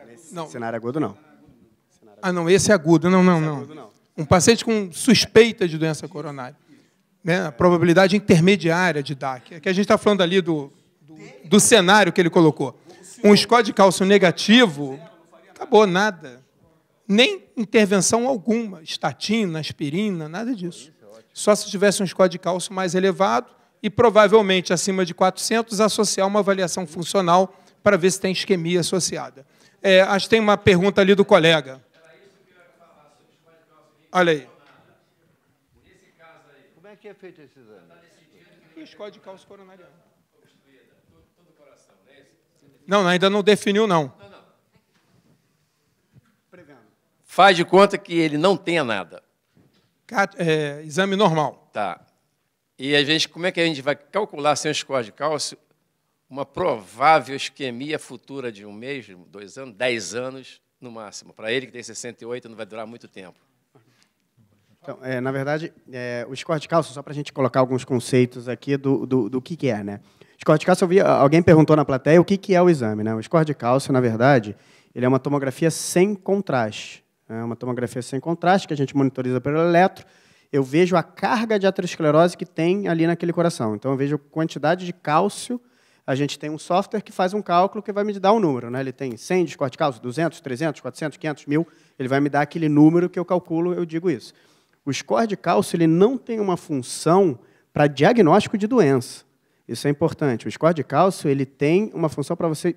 Nesse não. cenário agudo não. Ah, não, esse é agudo. Não, não, é não. Um paciente com suspeita de doença coronária né, a probabilidade intermediária de DAC. É que a gente está falando ali do, do, do, cenário que ele colocou. Um score de cálcio negativo, acabou nada. Nem intervenção alguma, estatina, aspirina, nada disso. Só se tivesse um score de cálcio mais elevado e provavelmente acima de 400, associar uma avaliação funcional para ver se tem isquemia associada. É, acho que tem uma pergunta ali do colega. Olha aí que é feito tá né? esse exame? E escolhe de cálculo coronariano. Não, ainda não definiu, não. Faz de conta que ele não tenha nada. É, exame normal. Tá. E a gente, como é que a gente vai calcular sem score de cálcio uma provável isquemia futura de um mês, dois anos, dez anos no máximo? Para ele que tem 68, não vai durar muito tempo. Então, é, na verdade, é, o de cálcio só para a gente colocar alguns conceitos aqui do, do, do que, que é, né? Score de cálcio, eu vi, alguém perguntou na plateia o que, que é o exame. Né? O score de cálcio, na verdade, ele é uma tomografia sem contraste. É uma tomografia sem contraste que a gente monitoriza pelo eletro. Eu vejo a carga de aterosclerose que tem ali naquele coração. Então, eu vejo a quantidade de cálcio. A gente tem um software que faz um cálculo que vai me dar um número. Né? Ele tem 100 de score de cálcio, 200, 300, 400, 500, mil. Ele vai me dar aquele número que eu calculo, eu digo isso. O score de cálcio ele não tem uma função para diagnóstico de doença. Isso é importante. O score de cálcio ele tem uma função para você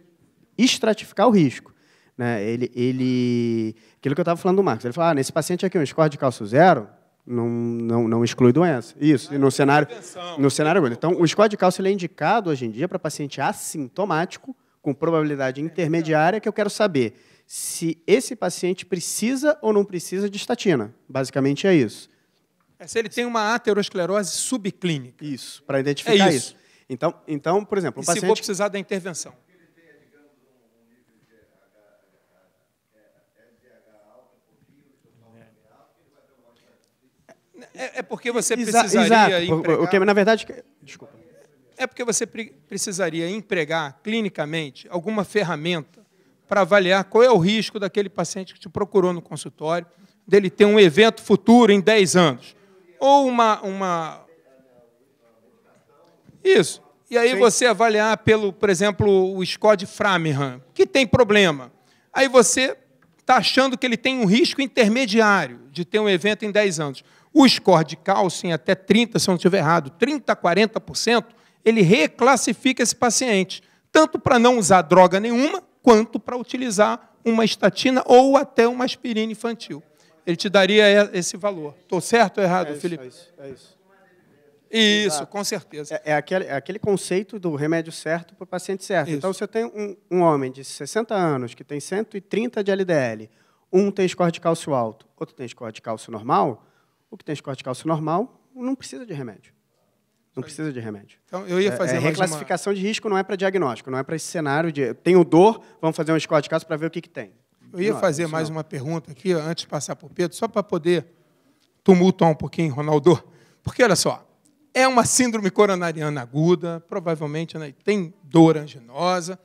estratificar o risco. Né? Ele, ele, aquilo que eu estava falando do Marcos, ele falou, ah, nesse paciente aqui um score de cálcio zero não, não, não exclui doença. Isso, e no é cenário, no cenário... Então, o score de cálcio ele é indicado hoje em dia para paciente assintomático, com probabilidade intermediária, que eu quero saber se esse paciente precisa ou não precisa de estatina. Basicamente é isso. É se ele tem uma aterosclerose subclínica. Isso, para identificar é isso. isso. Então, então, por exemplo, e o paciente... se for precisar da intervenção. É, é porque você precisaria Exato. empregar... O que, na verdade... Desculpa. É porque você precisaria empregar clinicamente alguma ferramenta para avaliar qual é o risco daquele paciente que te procurou no consultório, dele ter um evento futuro em 10 anos. Ou uma. uma... Isso. E aí Sim. você avaliar pelo, por exemplo, o Scott Framingham, que tem problema. Aí você está achando que ele tem um risco intermediário de ter um evento em 10 anos. O score de cálcio em até 30, se eu não estiver errado, 30, 40%, ele reclassifica esse paciente, tanto para não usar droga nenhuma, quanto para utilizar uma estatina ou até uma aspirina infantil. Ele te daria esse valor. Estou certo ou errado, é isso, Felipe? É isso. É isso. Isso, Exato. com certeza. É, é, aquele, é, aquele, conceito do remédio certo para o paciente certo. Isso. Então, você tem um, um, homem de 60 anos que tem 130 de LDL, um tem score de cálcio alto, outro tem score de cálcio normal, o que tem score de cálcio normal não precisa de remédio. Não precisa de remédio. Então, eu ia é, fazer é, Reclassificação de risco não é para diagnóstico, não é para esse cenário de tenho dor, vamos fazer um score de caso para ver o que, que tem. Eu ia não, fazer mais não. uma pergunta aqui, antes de passar para o Pedro, só para poder tumultuar um pouquinho, Ronaldo. Porque, olha só, é uma síndrome coronariana aguda, provavelmente né, tem dor anginosa,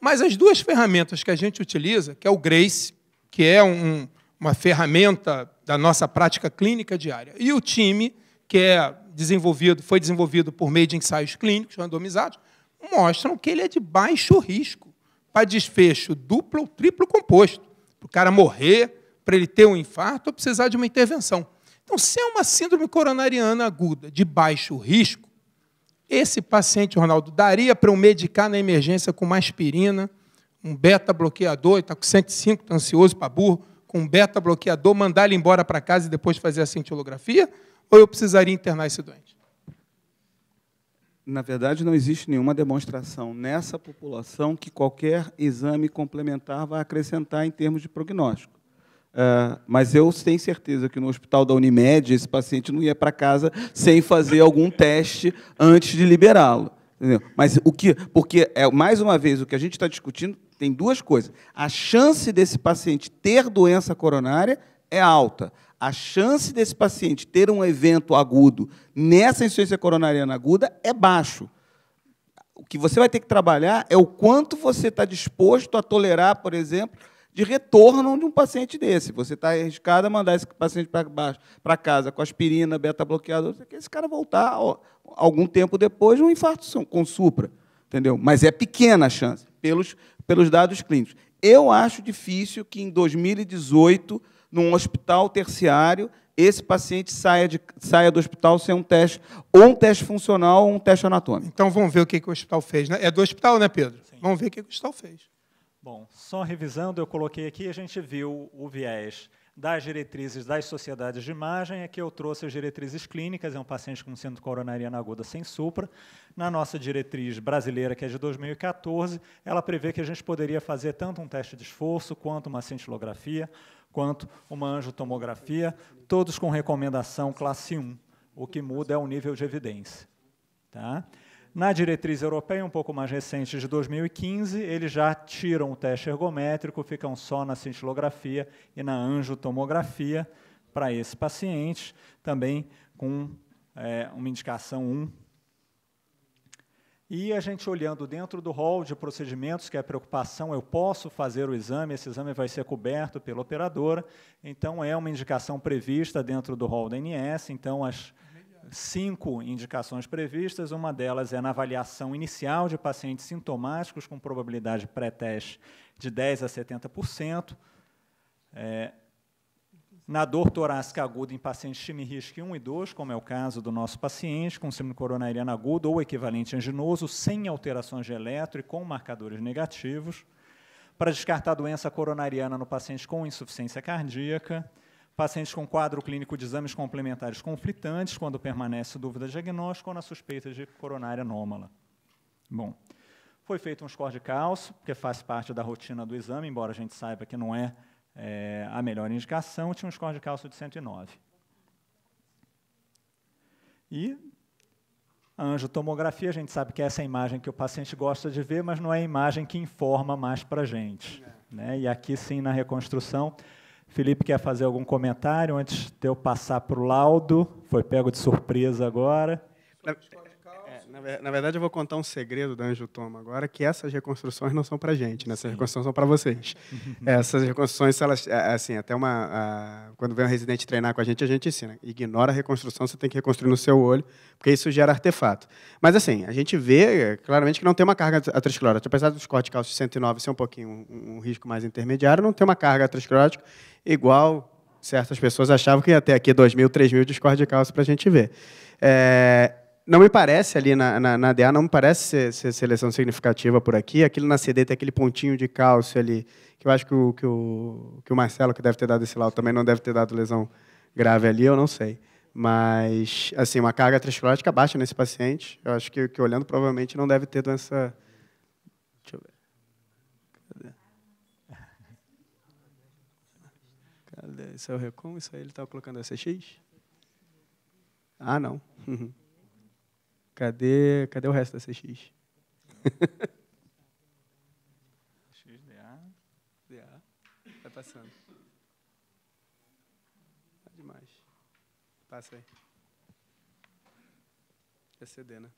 mas as duas ferramentas que a gente utiliza, que é o GRACE, que é um, uma ferramenta da nossa prática clínica diária, e o time, que é desenvolvido, foi desenvolvido por meio de ensaios clínicos randomizados, mostram que ele é de baixo risco para desfecho duplo ou triplo composto, para o cara morrer, para ele ter um infarto ou precisar de uma intervenção. Então, se é uma síndrome coronariana aguda de baixo risco, esse paciente, Ronaldo, daria para eu medicar na emergência com uma aspirina, um beta-bloqueador, está com 105, está ansioso para burro, com um beta-bloqueador, mandar ele embora para casa e depois fazer a cintilografia? ou eu precisaria internar esse doente? Na verdade, não existe nenhuma demonstração nessa população que qualquer exame complementar vá acrescentar em termos de prognóstico. Uh, mas eu tenho certeza que no hospital da Unimed esse paciente não ia para casa sem fazer algum teste antes de liberá-lo. Mas o que. Porque, é, mais uma vez, o que a gente está discutindo tem duas coisas. A chance desse paciente ter doença coronária é alta a chance desse paciente ter um evento agudo nessa insuficiência coronariana aguda é baixo. O que você vai ter que trabalhar é o quanto você está disposto a tolerar, por exemplo, de retorno de um paciente desse. Você está arriscado a mandar esse paciente para baixo, para casa com aspirina, beta-bloqueador, que esse cara voltar ó, algum tempo depois um infarto com supra, entendeu? Mas é pequena a chance pelos pelos dados clínicos. Eu acho difícil que em 2018 num hospital terciário, esse paciente saia, de, saia do hospital sem um teste, ou um teste funcional ou um teste anatômico. Então vamos ver o que, que o hospital fez. Né? É do hospital, né, Pedro? Sim. Vamos ver o que, que o hospital fez. Bom, só revisando, eu coloquei aqui, a gente viu o viés das diretrizes das sociedades de imagem, aqui é eu trouxe as diretrizes clínicas, é um paciente com síndrome coronariana aguda sem supra. Na nossa diretriz brasileira, que é de 2014, ela prevê que a gente poderia fazer tanto um teste de esforço quanto uma cintilografia, quanto uma angiotomografia, todos com recomendação classe 1. O que muda é o nível de evidência. Tá? Na diretriz europeia, um pouco mais recente, de 2015, eles já tiram o teste ergométrico, ficam só na cintilografia e na angiotomografia para esse paciente, também com é, uma indicação 1 e a gente olhando dentro do rol de procedimentos, que é a preocupação, eu posso fazer o exame, esse exame vai ser coberto pela operadora, então é uma indicação prevista dentro do rol da ANS, então as cinco indicações previstas, uma delas é na avaliação inicial de pacientes sintomáticos com probabilidade pré-teste de 10% a 70%, é, na dor torácica aguda em pacientes time risco 1 e 2, como é o caso do nosso paciente, com síndrome coronariana aguda ou equivalente anginoso, sem alterações de eletro e com marcadores negativos, para descartar doença coronariana no paciente com insuficiência cardíaca, pacientes com quadro clínico de exames complementares conflitantes, quando permanece dúvida diagnóstica ou na suspeita de coronária anômala. Bom, foi feito um score de cálcio, que faz parte da rotina do exame, embora a gente saiba que não é é, a melhor indicação, tinha um score de cálcio de 109. E a angiotomografia, a gente sabe que é essa imagem que o paciente gosta de ver, mas não é a imagem que informa mais para a gente. Né? E aqui sim, na reconstrução, Felipe quer fazer algum comentário antes de eu passar para o laudo? Foi pego de surpresa agora. Na verdade, eu vou contar um segredo da Anjo Toma agora, que essas reconstruções não são para gente, né? essas reconstruções são para vocês. essas reconstruções, elas, é, é assim, até uma... A, quando vem um residente treinar com a gente, a gente ensina. Ignora a reconstrução, você tem que reconstruir no seu olho, porque isso gera artefato. Mas, assim, a gente vê é, claramente que não tem uma carga aterosclerótica. Apesar dos cortes cálcio 109 ser um pouquinho um, um, risco mais intermediário, não tem uma carga aterosclerótica igual certas pessoas achavam que ia ter aqui 2 mil, 3 mil de cálcio para a gente ver. É, não me parece ali na, na, na DA, não me parece ser, ser, seleção significativa por aqui. Aquilo na CD tem aquele pontinho de cálcio ali, que eu acho que o, que o, que o Marcelo, que deve ter dado esse laudo, também não deve ter dado lesão grave ali, eu não sei. Mas, assim, uma carga aterosclerótica baixa nesse paciente. Eu acho que, que olhando, provavelmente não deve ter doença. Deixa eu ver. Cadê? Cadê? Isso é o RECOM? Isso aí ele estava tá colocando SX? Ah, não. Uhum. Cadê, cadê o resto da CX? X, DA. DA. Vai passando. Tá demais. Passa aí. É CD, né?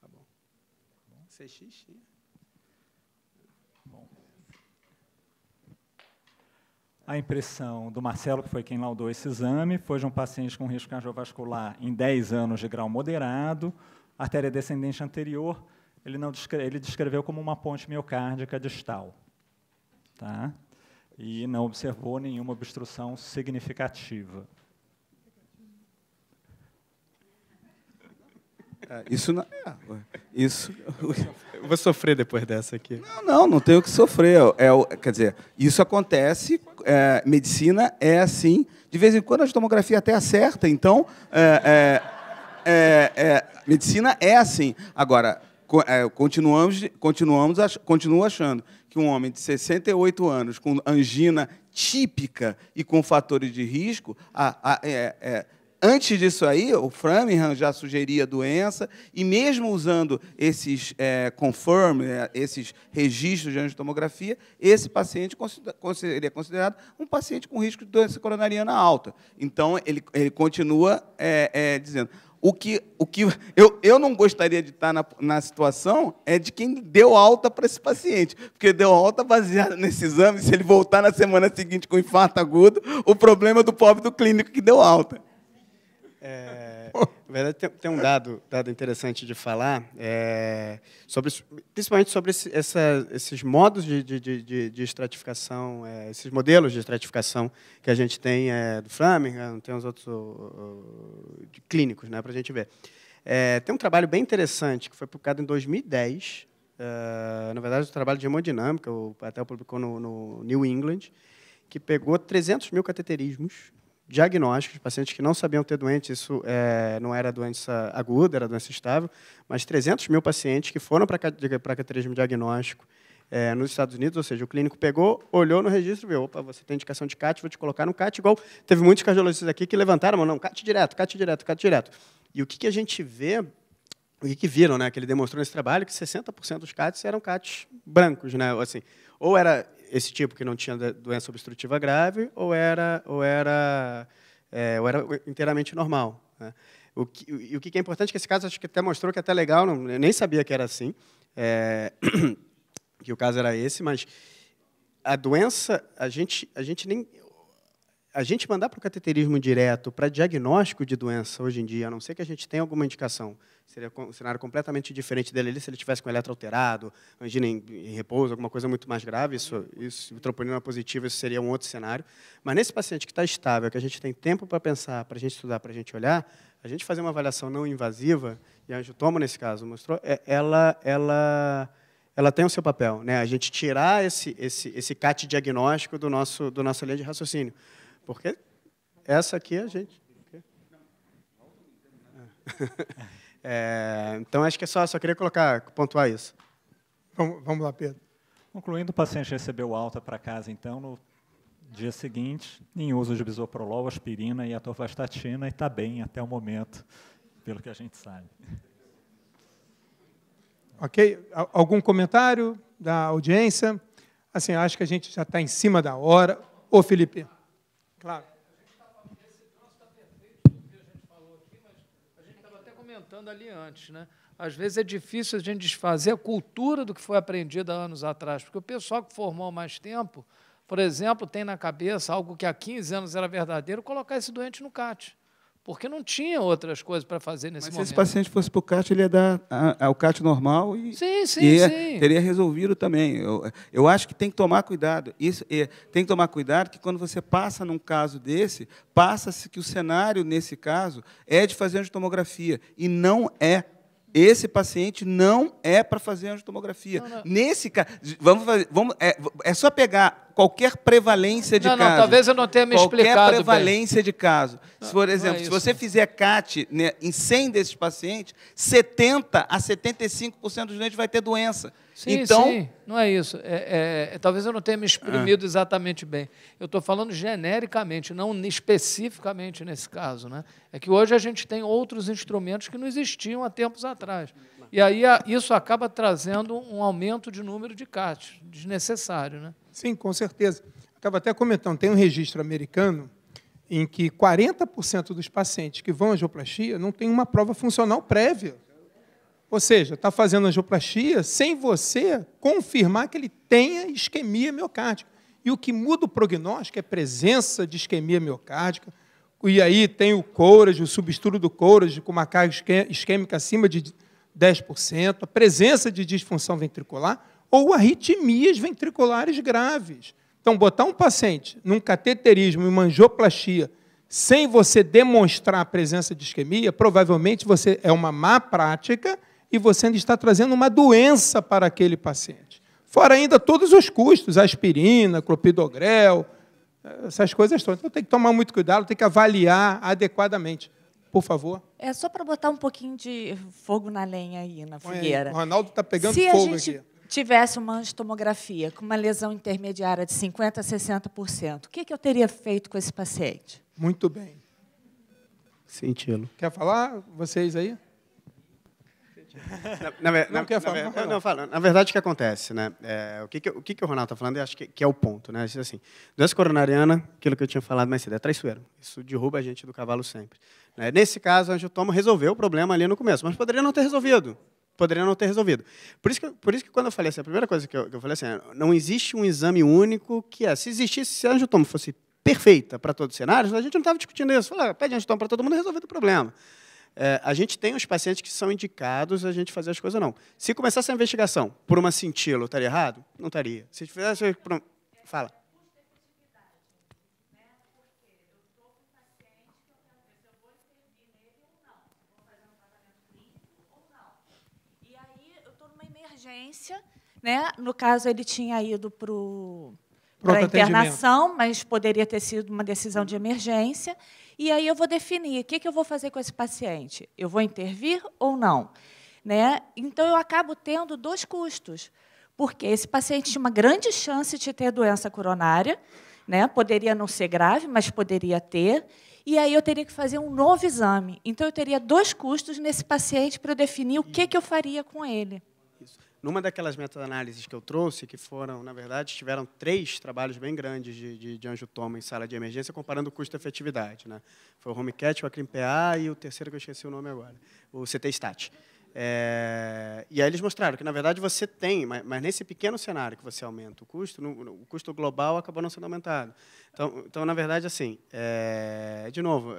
Tá bom. CX? Bom. A impressão do Marcelo, que foi quem laudou esse exame, foi de um paciente com risco cardiovascular em 10 anos de grau moderado, artéria descendente anterior, ele, não descreve, ele descreveu como uma ponte miocárdica distal. Tá? E não observou nenhuma obstrução significativa. É, isso não. É, isso. Eu vou sofrer depois dessa aqui. Não, não, não tenho que sofrer. É, é quer dizer, isso acontece. É, medicina é assim. De vez em quando a tomografia é até acerta, então. medicina é assim. Agora, continuamos, continuamos, continuo achando que um homem de 68 anos, com angina típica e com fatores de risco, a, a, é, Antes disso aí, o Framingham já sugeria doença, e mesmo usando esses é, confirm, é, esses registros de angiotomografia, esse paciente seria considerado um paciente com risco de doença coronariana alta. Então, ele, ele continua é, é, dizendo. O que, o que eu, eu não gostaria de estar na, na situação é de quem deu alta para esse paciente, porque deu alta baseada nesse exame, se ele voltar na semana seguinte com infarto agudo, o problema é do pobre do clínico que deu alta. É, na verdade, tem, tem, um dado, dado interessante de falar, é, sobre, principalmente sobre esse, essa, esses modos de, de, de, de estratificação, é, esses modelos de estratificação que a gente tem é, do Framingham, tem os outros o, o, clínicos né, para a gente ver. É, tem um trabalho bem interessante que foi publicado em 2010, é, na verdade, o um trabalho de hemodinâmica, o publicou no, no New England, que pegou 300 mil cateterismos diagnóstico de pacientes que não sabiam ter doente, isso é, não era doença aguda, era doença estável, mas 300 mil pacientes que foram para cateterismo diagnóstico é, nos Estados Unidos, ou seja, o clínico pegou, olhou no registro e viu, opa, você tem indicação de CAT, vou te colocar no CAT, igual teve muitos cardiologistas aqui que levantaram, não, CAT direto, CAT direto, CAT direto. E o que, que a gente vê, o que, que viram, né, que ele demonstrou nesse trabalho, que 60% dos CATs eram CATs brancos, né, assim, ou era esse tipo que não tinha doença obstrutiva grave ou era ou era é, ou era inteiramente normal. Né? O que, e o que é importante é que esse caso acho que até mostrou que é até legal, não, eu nem sabia que era assim, é, que o caso era esse, mas a doença a gente a gente nem a gente mandar para o cateterismo direto para diagnóstico de doença hoje em dia, a não ser que a gente tenha alguma indicação, seria um cenário completamente diferente dele ali se ele tivesse com eletro alterado, angina em, em, repouso, alguma coisa muito mais grave, isso, isso troponina positiva, isso seria um outro cenário. Mas nesse paciente que está estável, que a gente tem tempo para pensar, para a gente estudar, para a gente olhar, a gente fazer uma avaliação não invasiva, e a angiotoma, nesse caso, mostrou, é, ela, ela, ela tem o seu papel. Né? A gente tirar esse, esse, esse CAT diagnóstico do nosso, do nosso linha de raciocínio. Porque essa aqui é a gente. É, então, acho que é só, só queria colocar, pontuar isso. Vamos, vamos lá, Pedro. Concluindo, o paciente recebeu alta para casa, então, no dia seguinte, em uso de bisoprolol, aspirina e atorvastatina, e está bem até o momento, pelo que a gente sabe. Ok? Algum comentário da audiência? Assim, acho que a gente já está em cima da hora. Ô, Felipe. Claro. comentando ali antes, né? Às vezes é difícil a gente desfazer a cultura do que foi aprendido há anos atrás, porque o pessoal que formou há mais tempo, por exemplo, tem na cabeça algo que há 15 anos era verdadeiro, colocar esse doente no CAT porque não tinha outras coisas para fazer nesse Mas momento. Se esse paciente fosse para o CAT, ele ia dar ao CAT normal e, sim, sim, e ia, sim. teria resolvido também. Eu, eu acho que tem que tomar cuidado. Isso, é, tem que tomar cuidado que quando você passa num caso desse, passa-se que o cenário, nesse caso, é de fazer angiotomografia e não é esse paciente não é para fazer angiotomografia. Não, não. Nesse caso, vamos fazer, vamos, é, é só pegar qualquer prevalência de não, caso. Não, talvez eu não tenha me qualquer explicado. Qualquer prevalência bem. de caso. se, por é exemplo, é se você fizer CAT né, em 100 desses pacientes, 70 a 75% dos doentes vai ter doença. Sim, então, sim, não é isso. É, é, é talvez eu não tenha me ah. exprimido é. exatamente bem. Eu estou falando genericamente, não especificamente nesse caso. Né? É que hoje a gente tem outros instrumentos que não existiam há tempos atrás. E aí a, isso acaba trazendo um aumento de número de CATs, desnecessário. Né? Sim, com certeza. Estava até comentando, tem um registro americano em que 40% dos pacientes que vão à geoplastia não tem uma prova funcional prévia ou seja, está fazendo angioplastia sem você confirmar que ele tenha isquemia miocárdica. E o que muda o prognóstico é presença de isquemia miocárdica. E aí tem o courage, o substudo do courage, com uma carga isquêmica acima de 10%, a presença de disfunção ventricular ou arritmias ventriculares graves. Então, botar um paciente num cateterismo e uma angioplastia sem você demonstrar a presença de isquemia, provavelmente você é uma má prática e você ainda está trazendo uma doença para aquele paciente. Fora ainda todos os custos, aspirina, clopidogrel, essas coisas todas. Então tem que tomar muito cuidado, tem que avaliar adequadamente. Por favor. É só para botar um pouquinho de fogo na lenha aí, na fogueira. o Ronaldo está pegando Se fogo a gente... aqui tivesse uma angiotomografia com uma lesão intermediária de 50% a 60%, o que, que eu teria feito com esse paciente? Muito bem. Senti-lo. Quer falar, vocês aí? Na, verdade, o que acontece, né? É, o que, que, o, que, que o Ronaldo está falando, eu acho que, que, é o ponto, né? Assim, doença coronariana, aquilo que eu tinha falado mais cedo, é traiçoeiro. Isso derruba a gente do cavalo sempre. Né? Nesse caso, a angiotoma resolveu o problema ali no começo, mas poderia não ter resolvido poderia não ter resolvido. Por isso que, por isso que quando eu falei assim, a primeira coisa que eu, que eu falei assim, é, não existe um exame único que é, se existisse, se a angiotoma fosse perfeita para todos os cenários, a gente não estava discutindo isso. Falar, ah, pede angiotoma para todo mundo, resolver o problema. É, a gente tem os pacientes que são indicados a gente fazer as coisas, não. Se começasse a investigação por uma cintila, eu estaria errado? Não estaria. Se fizesse. Por... Fala. Né? No caso, ele tinha ido para a internação, mas poderia ter sido uma decisão de emergência. E aí eu vou definir o que, que eu vou fazer com esse paciente. Eu vou intervir ou não? Né? Então, eu acabo tendo dois custos, porque esse paciente tinha uma grande chance de ter doença coronária, né? poderia não ser grave, mas poderia ter, e aí eu teria que fazer um novo exame. Então, eu teria dois custos nesse paciente para eu definir o que, que eu faria com ele numa daquelas meta-análises que eu trouxe, que foram, na verdade, tiveram três trabalhos bem grandes de, de, de anjo toma em sala de emergência, comparando custo-efetividade. Né? Foi o HomeCat, o AcrimPA e o terceiro que eu esqueci o nome agora, o CT Stat. É, e aí eles mostraram que, na verdade, você tem, mas, mas nesse pequeno cenário que você aumenta o custo, no, no, o custo global acabou não sendo aumentado. Então, então na verdade, assim, é, de novo,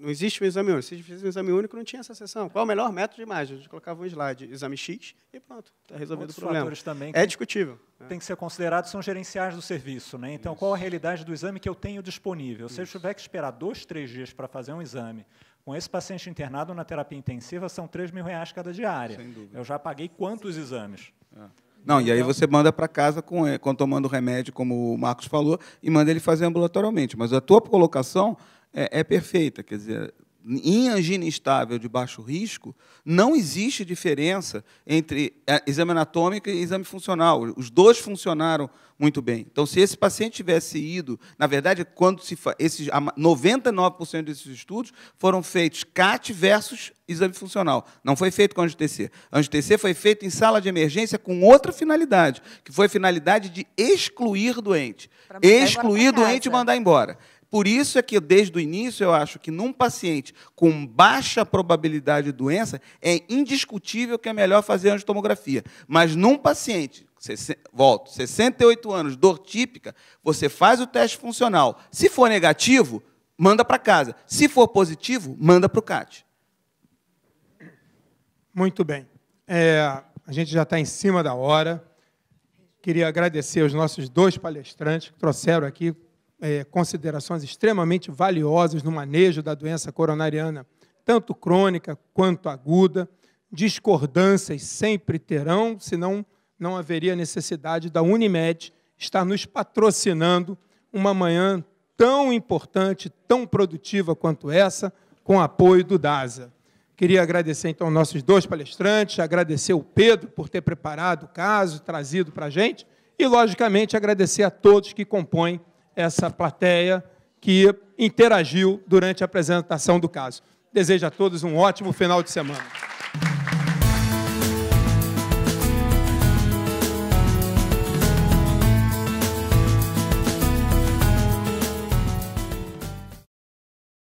não existe um exame único. Se fizesse um exame único, não tinha essa sessão. Qual é o melhor método de imagem? A gente colocava um slide, exame X, e pronto, está resolvido Outros o problema. também é discutível. É. Tem que ser considerado, são gerenciais do serviço. Né? Então, Isso. qual a realidade do exame que eu tenho disponível? Se eu tiver que esperar dois, três dias para fazer um exame, com esse paciente internado na terapia intensiva, são 3 mil reais cada diária. Sem dúvida. Eu já paguei quantos exames? É. Não, e aí então você manda para casa com, eh, com tomando remédio, como o Marcos falou, e manda ele fazer ambulatorialmente. Mas a tua colocação é, é perfeita. Quer dizer, em angina instável de baixo risco, não existe diferença entre é, exame anatômico e exame funcional. Os dois funcionaram muito bem. Então, se esse paciente tivesse ido, na verdade, quando se esses 99% desses estudos foram feitos CAT versus exame funcional. Não foi feito com Anjo-TC foi feito em sala de emergência com outra finalidade, que foi a finalidade de excluir doente, excluir doente e mandar embora. Por isso é que, desde o início, eu acho que, num paciente com baixa probabilidade de doença, é indiscutível que é melhor fazer angiotomografia. Mas, num paciente, volto, 68 anos, dor típica, você faz o teste funcional. Se for negativo, manda para casa. Se for positivo, manda para o CAT. Muito bem. É, a gente já está em cima da hora. Queria agradecer aos nossos dois palestrantes que trouxeram aqui é, considerações extremamente valiosas no manejo da doença coronariana, tanto crônica quanto aguda. Discordâncias sempre terão, senão não haveria necessidade da Unimed estar nos patrocinando uma manhã tão importante, tão produtiva quanto essa, com apoio do DASA. Queria agradecer então nossos dois palestrantes, agradecer o Pedro por ter preparado o caso, trazido para a gente, e, logicamente, agradecer a todos que compõem essa plateia que interagiu durante a apresentação do caso. Desejo a todos um ótimo final de semana.